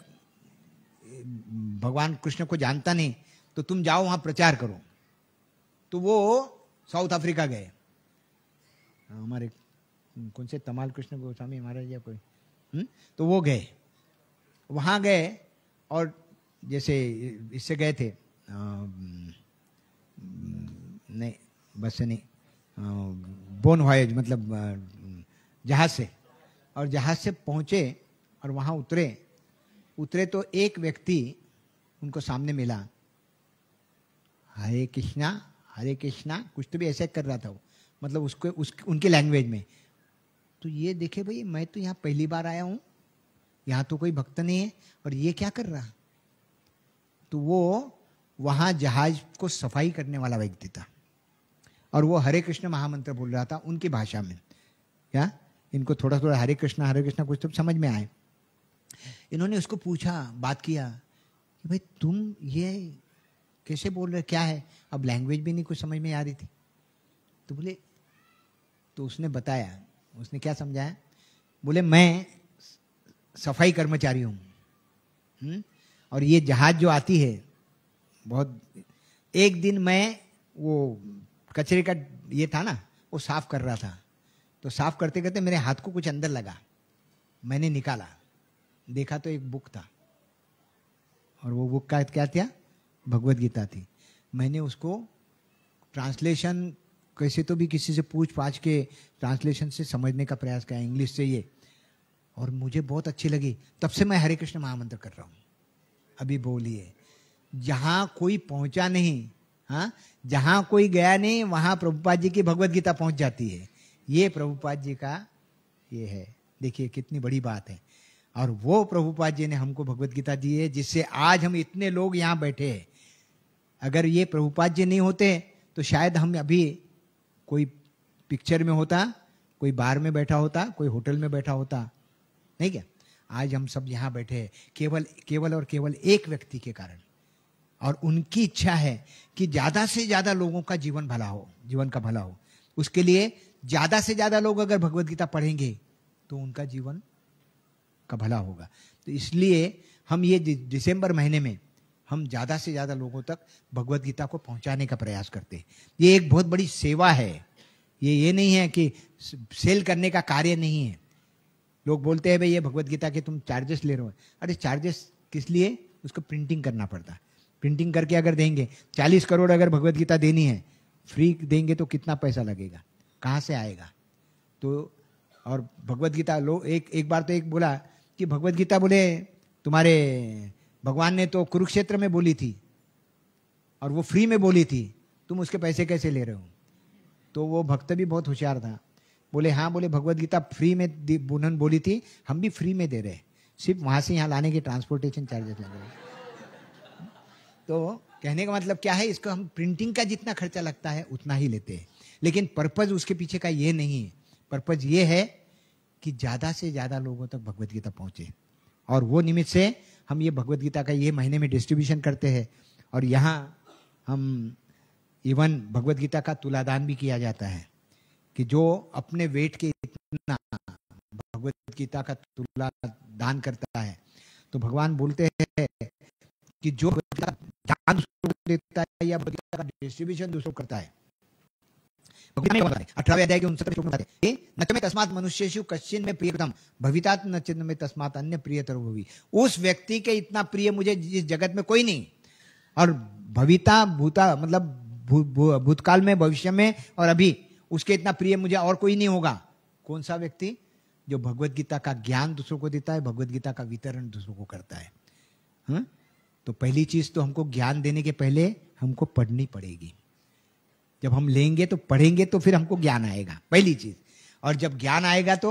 भगवान कृष्ण को जानता नहीं तो तुम जाओ वहाँ प्रचार करो तो वो साउथ अफ्रीका गए हमारे कौन से तमाल कृष्ण गोस्वामी महाराज या कोई हुँ? हम्म? तो वो गए वहाँ गए और जैसे इससे गए थे आ, हम्म, नहीं बस से नहीं बोन वॉयज मतलब जहाज़ से और जहाज़ से पहुँचे और वहाँ उतरे उतरे तो एक व्यक्ति उनको सामने मिला हरे कृष्णा हरे कृष्णा कुछ तो भी ऐसे कर रहा था वो मतलब उसको उस उनके लैंग्वेज में तो ये देखे भाई मैं तो यहाँ पहली बार आया हूँ यहाँ तो कोई भक्त नहीं है और ये क्या कर रहा तो वो वहाँ जहाज को सफाई करने वाला व्यक्ति था और वो हरे कृष्ण महामंत्र बोल रहा था उनकी भाषा में क्या इनको थोड़ा थोड़ा हरे कृष्णा हरे कृष्णा कुछ तो समझ में आए इन्होंने उसको पूछा बात किया कि भाई तुम ये कैसे बोल रहे क्या है अब लैंग्वेज भी नहीं कुछ समझ में आ रही थी तो बोले तो उसने बताया उसने क्या समझाया बोले मैं सफाई कर्मचारी हूँ हम्म? और ये जहाज़ जो आती है बहुत एक दिन मैं वो कचरे का ये था ना वो साफ कर रहा था तो साफ करते करते मेरे हाथ को कुछ अंदर लगा मैंने निकाला देखा तो एक बुक था और वो बुक का क्या था भगवत गीता थी मैंने उसको ट्रांसलेशन कैसे तो भी किसी से पूछ पाछ के ट्रांसलेशन से समझने का प्रयास किया इंग्लिश से ये और मुझे बहुत अच्छी लगी तब से मैं हरे कृष्ण महामंत्र कर रहा हूँ अभी बोलिए जहाँ कोई पहुँचा नहीं हाँ जहाँ कोई गया नहीं वहाँ प्रभुपाद जी की भगवत गीता पहुँच जाती है ये प्रभुपाद जी का ये है देखिए कितनी बड़ी बात है और वो प्रभुपाद जी ने हमको भगवत गीता दी है जिससे आज हम इतने लोग यहाँ बैठे हैं अगर ये प्रभुपाद जी नहीं होते तो शायद हम अभी कोई पिक्चर में होता कोई बार में बैठा होता कोई होटल में बैठा होता नहीं क्या आज हम सब यहाँ बैठे हैं केवल केवल और केवल एक व्यक्ति के कारण और उनकी इच्छा है कि ज़्यादा से ज़्यादा लोगों का जीवन भला हो जीवन का भला हो उसके लिए ज़्यादा से ज़्यादा लोग अगर भगवदगीता पढ़ेंगे तो उनका जीवन का भला होगा तो इसलिए हम ये दिसंबर महीने में हम ज़्यादा से ज़्यादा लोगों तक भगवत गीता को पहुंचाने का प्रयास करते हैं ये एक बहुत बड़ी सेवा है ये ये नहीं है कि सेल करने का कार्य नहीं है लोग बोलते हैं भाई ये भगवदगीता के तुम चार्जेस ले रहे हो अरे चार्जेस किस लिए उसको प्रिंटिंग करना पड़ता है प्रिंटिंग करके अगर देंगे चालीस करोड़ अगर भगवत गीता देनी है फ्री देंगे तो कितना पैसा लगेगा कहाँ से आएगा तो और भगवत गीता लोग एक एक बार तो एक बोला कि भगवत गीता बोले तुम्हारे भगवान ने तो कुरुक्षेत्र में बोली थी और वो फ्री में बोली थी तुम उसके पैसे कैसे ले रहे हो तो वो भक्त भी बहुत होशियार था बोले हाँ बोले भगवत गीता फ्री में बुनन बोली थी हम भी फ्री में दे रहे सिर्फ वहाँ से यहाँ लाने के ट्रांसपोर्टेशन चार्जेस लग रहे हैं तो कहने का मतलब क्या है इसको हम प्रिंटिंग का जितना खर्चा लगता है उतना ही लेते हैं लेकिन पर्पज़ उसके पीछे का ये नहीं है पर्पज़ ये है कि ज़्यादा से ज़्यादा लोगों तक भगवदगीता पहुँचे और वो निमित्त से हम ये भगवदगीता का ये महीने में डिस्ट्रीब्यूशन करते हैं और यहाँ हम इवन भगवदगीता का तुलादान भी किया जाता है कि जो अपने वेट के इतना भगवदगीता का तुला दान करता है तो भगवान बोलते हैं कि जो ध्यान देता है या बलिदान का डिस्ट्रीब्यूशन दूसरों करता है अध्याय उस व्यक्ति के इतना प्रिय मुझे जगत में कोई नहीं और भविता भूता मतलब भूतकाल में भविष्य में और अभी उसके इतना प्रिय मुझे और कोई नहीं होगा कौन सा व्यक्ति जो भगवदगीता का ज्ञान दूसरों को देता है भगवदगीता का वितरण दूसरों को करता है हुँ? तो पहली चीज़ तो हमको ज्ञान देने के पहले हमको पढ़नी पड़ेगी जब हम लेंगे तो पढ़ेंगे तो फिर हमको ज्ञान आएगा पहली चीज़ और जब ज्ञान आएगा तो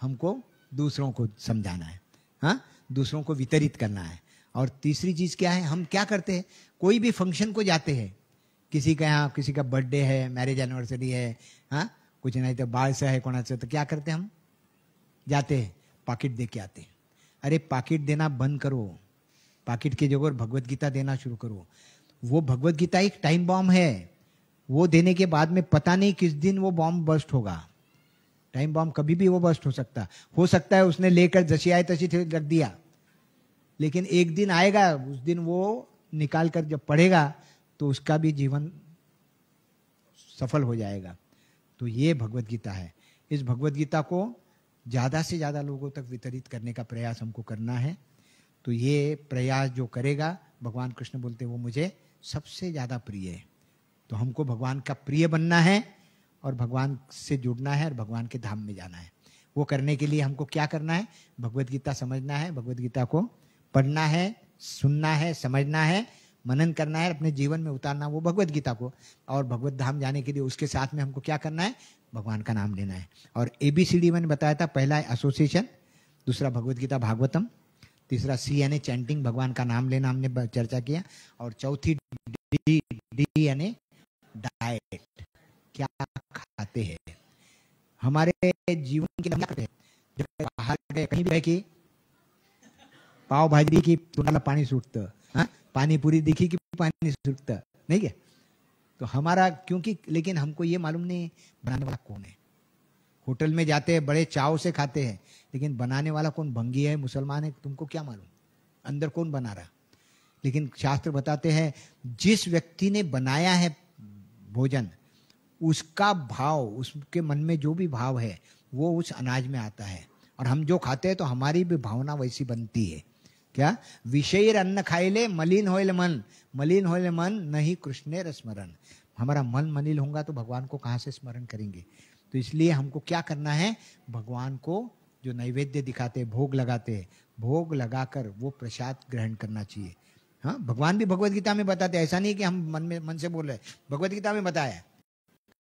हमको दूसरों को समझाना है हाँ दूसरों को वितरित करना है और तीसरी चीज़ क्या है हम क्या करते हैं कोई भी फंक्शन को जाते हैं किसी का यहाँ किसी का बर्थडे है मैरिज एनिवर्सरी है हाँ कुछ नहीं तो बाढ़ से है से तो क्या करते हम जाते हैं पाकिट दे के आते हैं अरे पाकिट देना बंद करो पाकिट के जगह भगवत गीता देना शुरू करो वो भगवत गीता एक टाइम बॉम्ब है वो देने के बाद में पता नहीं किस दिन वो बॉम्ब बस्ट होगा टाइम बॉम्ब कभी भी वो बस्ट हो सकता हो सकता है उसने लेकर जसी आए तसी रख दिया लेकिन एक दिन आएगा उस दिन वो निकाल कर जब पढ़ेगा तो उसका भी जीवन सफल हो जाएगा तो ये भगवत गीता है इस भगवत गीता को ज़्यादा से ज़्यादा लोगों तक वितरित करने का प्रयास हमको करना है तो ये प्रयास जो करेगा भगवान कृष्ण बोलते वो मुझे सबसे ज़्यादा प्रिय है तो हमको भगवान का प्रिय बनना है और भगवान से जुड़ना है और भगवान के धाम में जाना है वो करने के लिए हमको क्या करना है भगवत गीता समझना है भगवत गीता को पढ़ना है सुनना है समझना है मनन करना है अपने जीवन में उतारना वो भगवत गीता को और भगवत धाम जाने के लिए उसके साथ में हमको क्या करना है भगवान का नाम लेना है और ए बी सी डी मैंने बताया था पहला है एसोसिएशन दूसरा भगवत गीता भागवतम तीसरा सी यानी चैंटिंग भगवान का नाम लेना हमने चर्चा किया और चौथी डी डी यानी डाइट क्या खाते हैं हमारे जीवन के लिए बाहर कहीं भी की पाव भाजी की तुम्हाला पाणी सुटतं हाँ? पानी पूरी दिखी कि पानी सुटतं नहीं क्या तो हमारा क्योंकि लेकिन हमको ये मालूम नहीं बनाने वाला कौन है होटल में जाते हैं बड़े चाव से खाते हैं लेकिन बनाने वाला कौन भंगी है मुसलमान है तुमको क्या मालूम अंदर कौन बना रहा लेकिन शास्त्र बताते हैं जिस व्यक्ति ने बनाया है भोजन उसका भाव उसके मन में जो भी भाव है वो उस अनाज में आता है और हम जो खाते हैं तो हमारी भी भावना वैसी बनती है क्या विषय अन्न खाइले मलिन होइल मन मलिन होल मन नहीं कृष्ण स्मरण हमारा मन मलिन होगा तो भगवान को कहाँ से स्मरण करेंगे तो इसलिए हमको क्या करना है भगवान को जो नैवेद्य दिखाते हैं भोग लगाते हैं भोग लगाकर वो प्रसाद ग्रहण करना चाहिए हाँ भगवान भी भगवत गीता में बताते हैं ऐसा नहीं कि हम मन में मन से बोल रहे भगवत गीता में बताया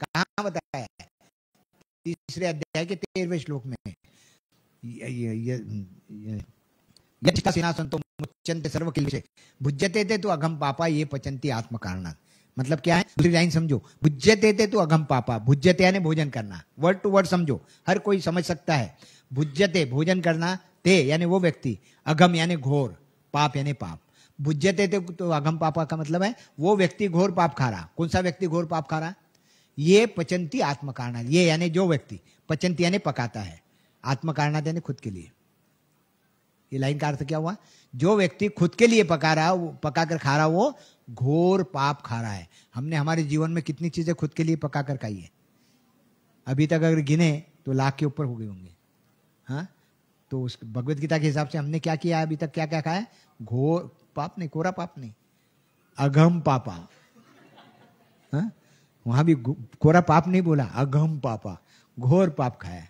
कहा बताया तीसरे अध्याय के तेरहवें श्लोक में ये ये, ये, ये सर्व लिए भुजते थे तो अघम पापा ये पचंती आत्म कारणा मतलब क्या है दूसरी लाइन समझो भुज्यते थे तो अगम पापा भुज्यते यानी भोजन करना वर्ड टू वर्ड समझो हर कोई समझ सकता है भुज्यते भोजन करना ते यानी वो व्यक्ति अगम यानी घोर पाप यानी पाप भुज्यते थे तो अगम पापा का मतलब है वो व्यक्ति घोर पाप खा रहा कौन सा व्यक्ति घोर पाप खा रहा ये पचंती आत्मकारणा ये यानी जो व्यक्ति पचंती यानी पकाता है आत्मकारणा यानी खुद के लिए ये लाइन का अर्थ क्या हुआ जो व्यक्ति खुद के लिए पका रहा है पका कर खा रहा वो घोर पाप खा रहा है हमने हमारे जीवन में कितनी चीजें खुद के लिए पका कर खाई है अभी तक अगर गिने तो लाख के ऊपर हो गए होंगे हाँ तो उस गीता के हिसाब से हमने क्या किया अभी तक क्या क्या खाया घोर पाप नहीं कोरा पाप नहीं अघम पापा हाँ? वहां भी कोरा पाप नहीं बोला अघम पापा घोर पाप खाया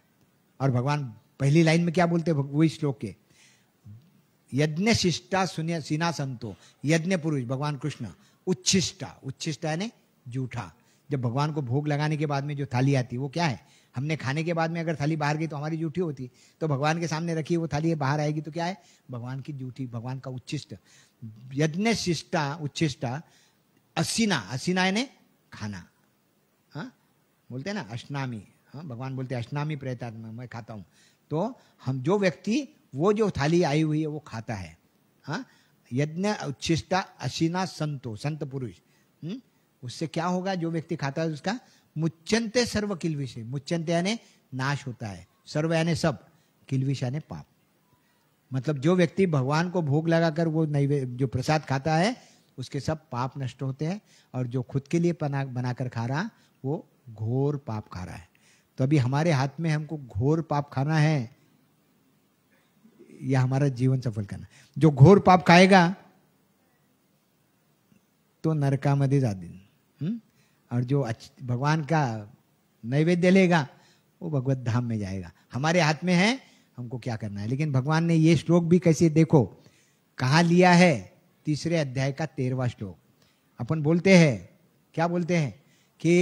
और भगवान पहली लाइन में क्या बोलते वही श्लोक के यज्ञ शिष्टा सुन्य सीना संतो यज्ञ पुरुष भगवान कृष्ण उच्छिष्टा उच्छिष्टा यानी जूठा जब भगवान को भोग लगाने के बाद में जो थाली आती है वो क्या है हमने खाने के बाद में अगर थाली बाहर गई तो हमारी जूठी होती तो भगवान के सामने रखी वो थाली बाहर आएगी तो क्या है भगवान की जूठी भगवान का उच्छिष्ट यज्ञ शिष्टा उच्छिष्टा असीना असीना यानी खाना हाँ बोलते हैं ना अष्टनामी हाँ भगवान बोलते हैं अष्टनामी प्रेतात्मा मैं खाता हूँ तो हम जो व्यक्ति वो जो थाली आई हुई है वो खाता है हाँ यज्ञ उच्छिष्टा अशीना संतो संत पुरुष हम्म? उससे क्या होगा जो व्यक्ति खाता है उसका मुच्चनते सर्व किलविष मुच्चनते यानी नाश होता है सर्व यानी सब किलविष यानी पाप मतलब जो व्यक्ति भगवान को भोग लगाकर वो नई जो प्रसाद खाता है उसके सब पाप नष्ट होते हैं और जो खुद के लिए बना बनाकर खा रहा वो घोर पाप खा रहा है तो अभी हमारे हाथ में हमको घोर पाप खाना है या हमारा जीवन सफल करना जो घोर पाप खाएगा तो नरकामध्ये जातील हम्म? और जो भगवान का नैवेद्य लेगा वो भगवत धाम में जाएगा हमारे हाथ में है हमको क्या करना है लेकिन भगवान ने ये श्लोक भी कैसे देखो कहा लिया है तीसरे अध्याय का तेरवा श्लोक अपन बोलते हैं क्या बोलते हैं कि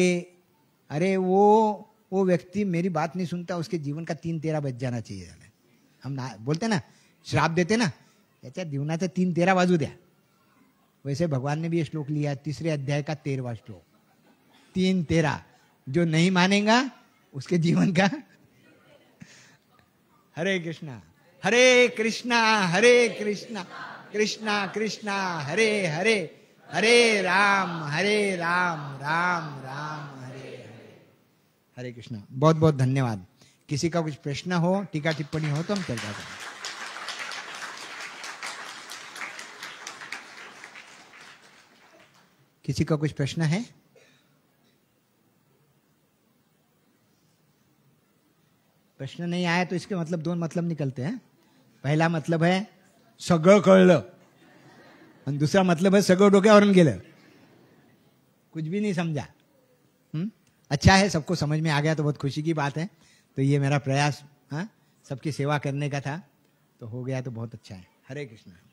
अरे वो वो व्यक्ति मेरी बात नहीं सुनता उसके जीवन का तीन तेरा बज जाना चाहिए हम ना बोलते ना श्राप देते ना दीवना जीवनाचा तीन तेरा बाजू दिया वैसे भगवान ने भी ये श्लोक लिया तीसरे अध्याय का तेरवा श्लोक तीन तेरा जो नहीं मानेगा उसके जीवन का [LAUGHS] हरे कृष्णा हरे कृष्णा हरे कृष्णा कृष्णा कृष्णा हरे हरे हरे राम हरे राम राम राम हरे कृष्णा बहुत बहुत धन्यवाद किसी का कुछ प्रश्न हो टीका टिप्पणी हो तो हम चर्चा करें किसी का कुछ प्रश्न है प्रश्न नहीं आया तो इसके मतलब दोन मतलब निकलते हैं पहला मतलब है सग कर दूसरा मतलब है सगळं डोक्यावरून और कुछ भी नहीं समझा अच्छा है सबको समझ में आ गया तो बहुत खुशी की बात है तो ये मेरा प्रयास हाँ सबकी सेवा करने का था तो हो गया तो बहुत अच्छा है हरे कृष्णा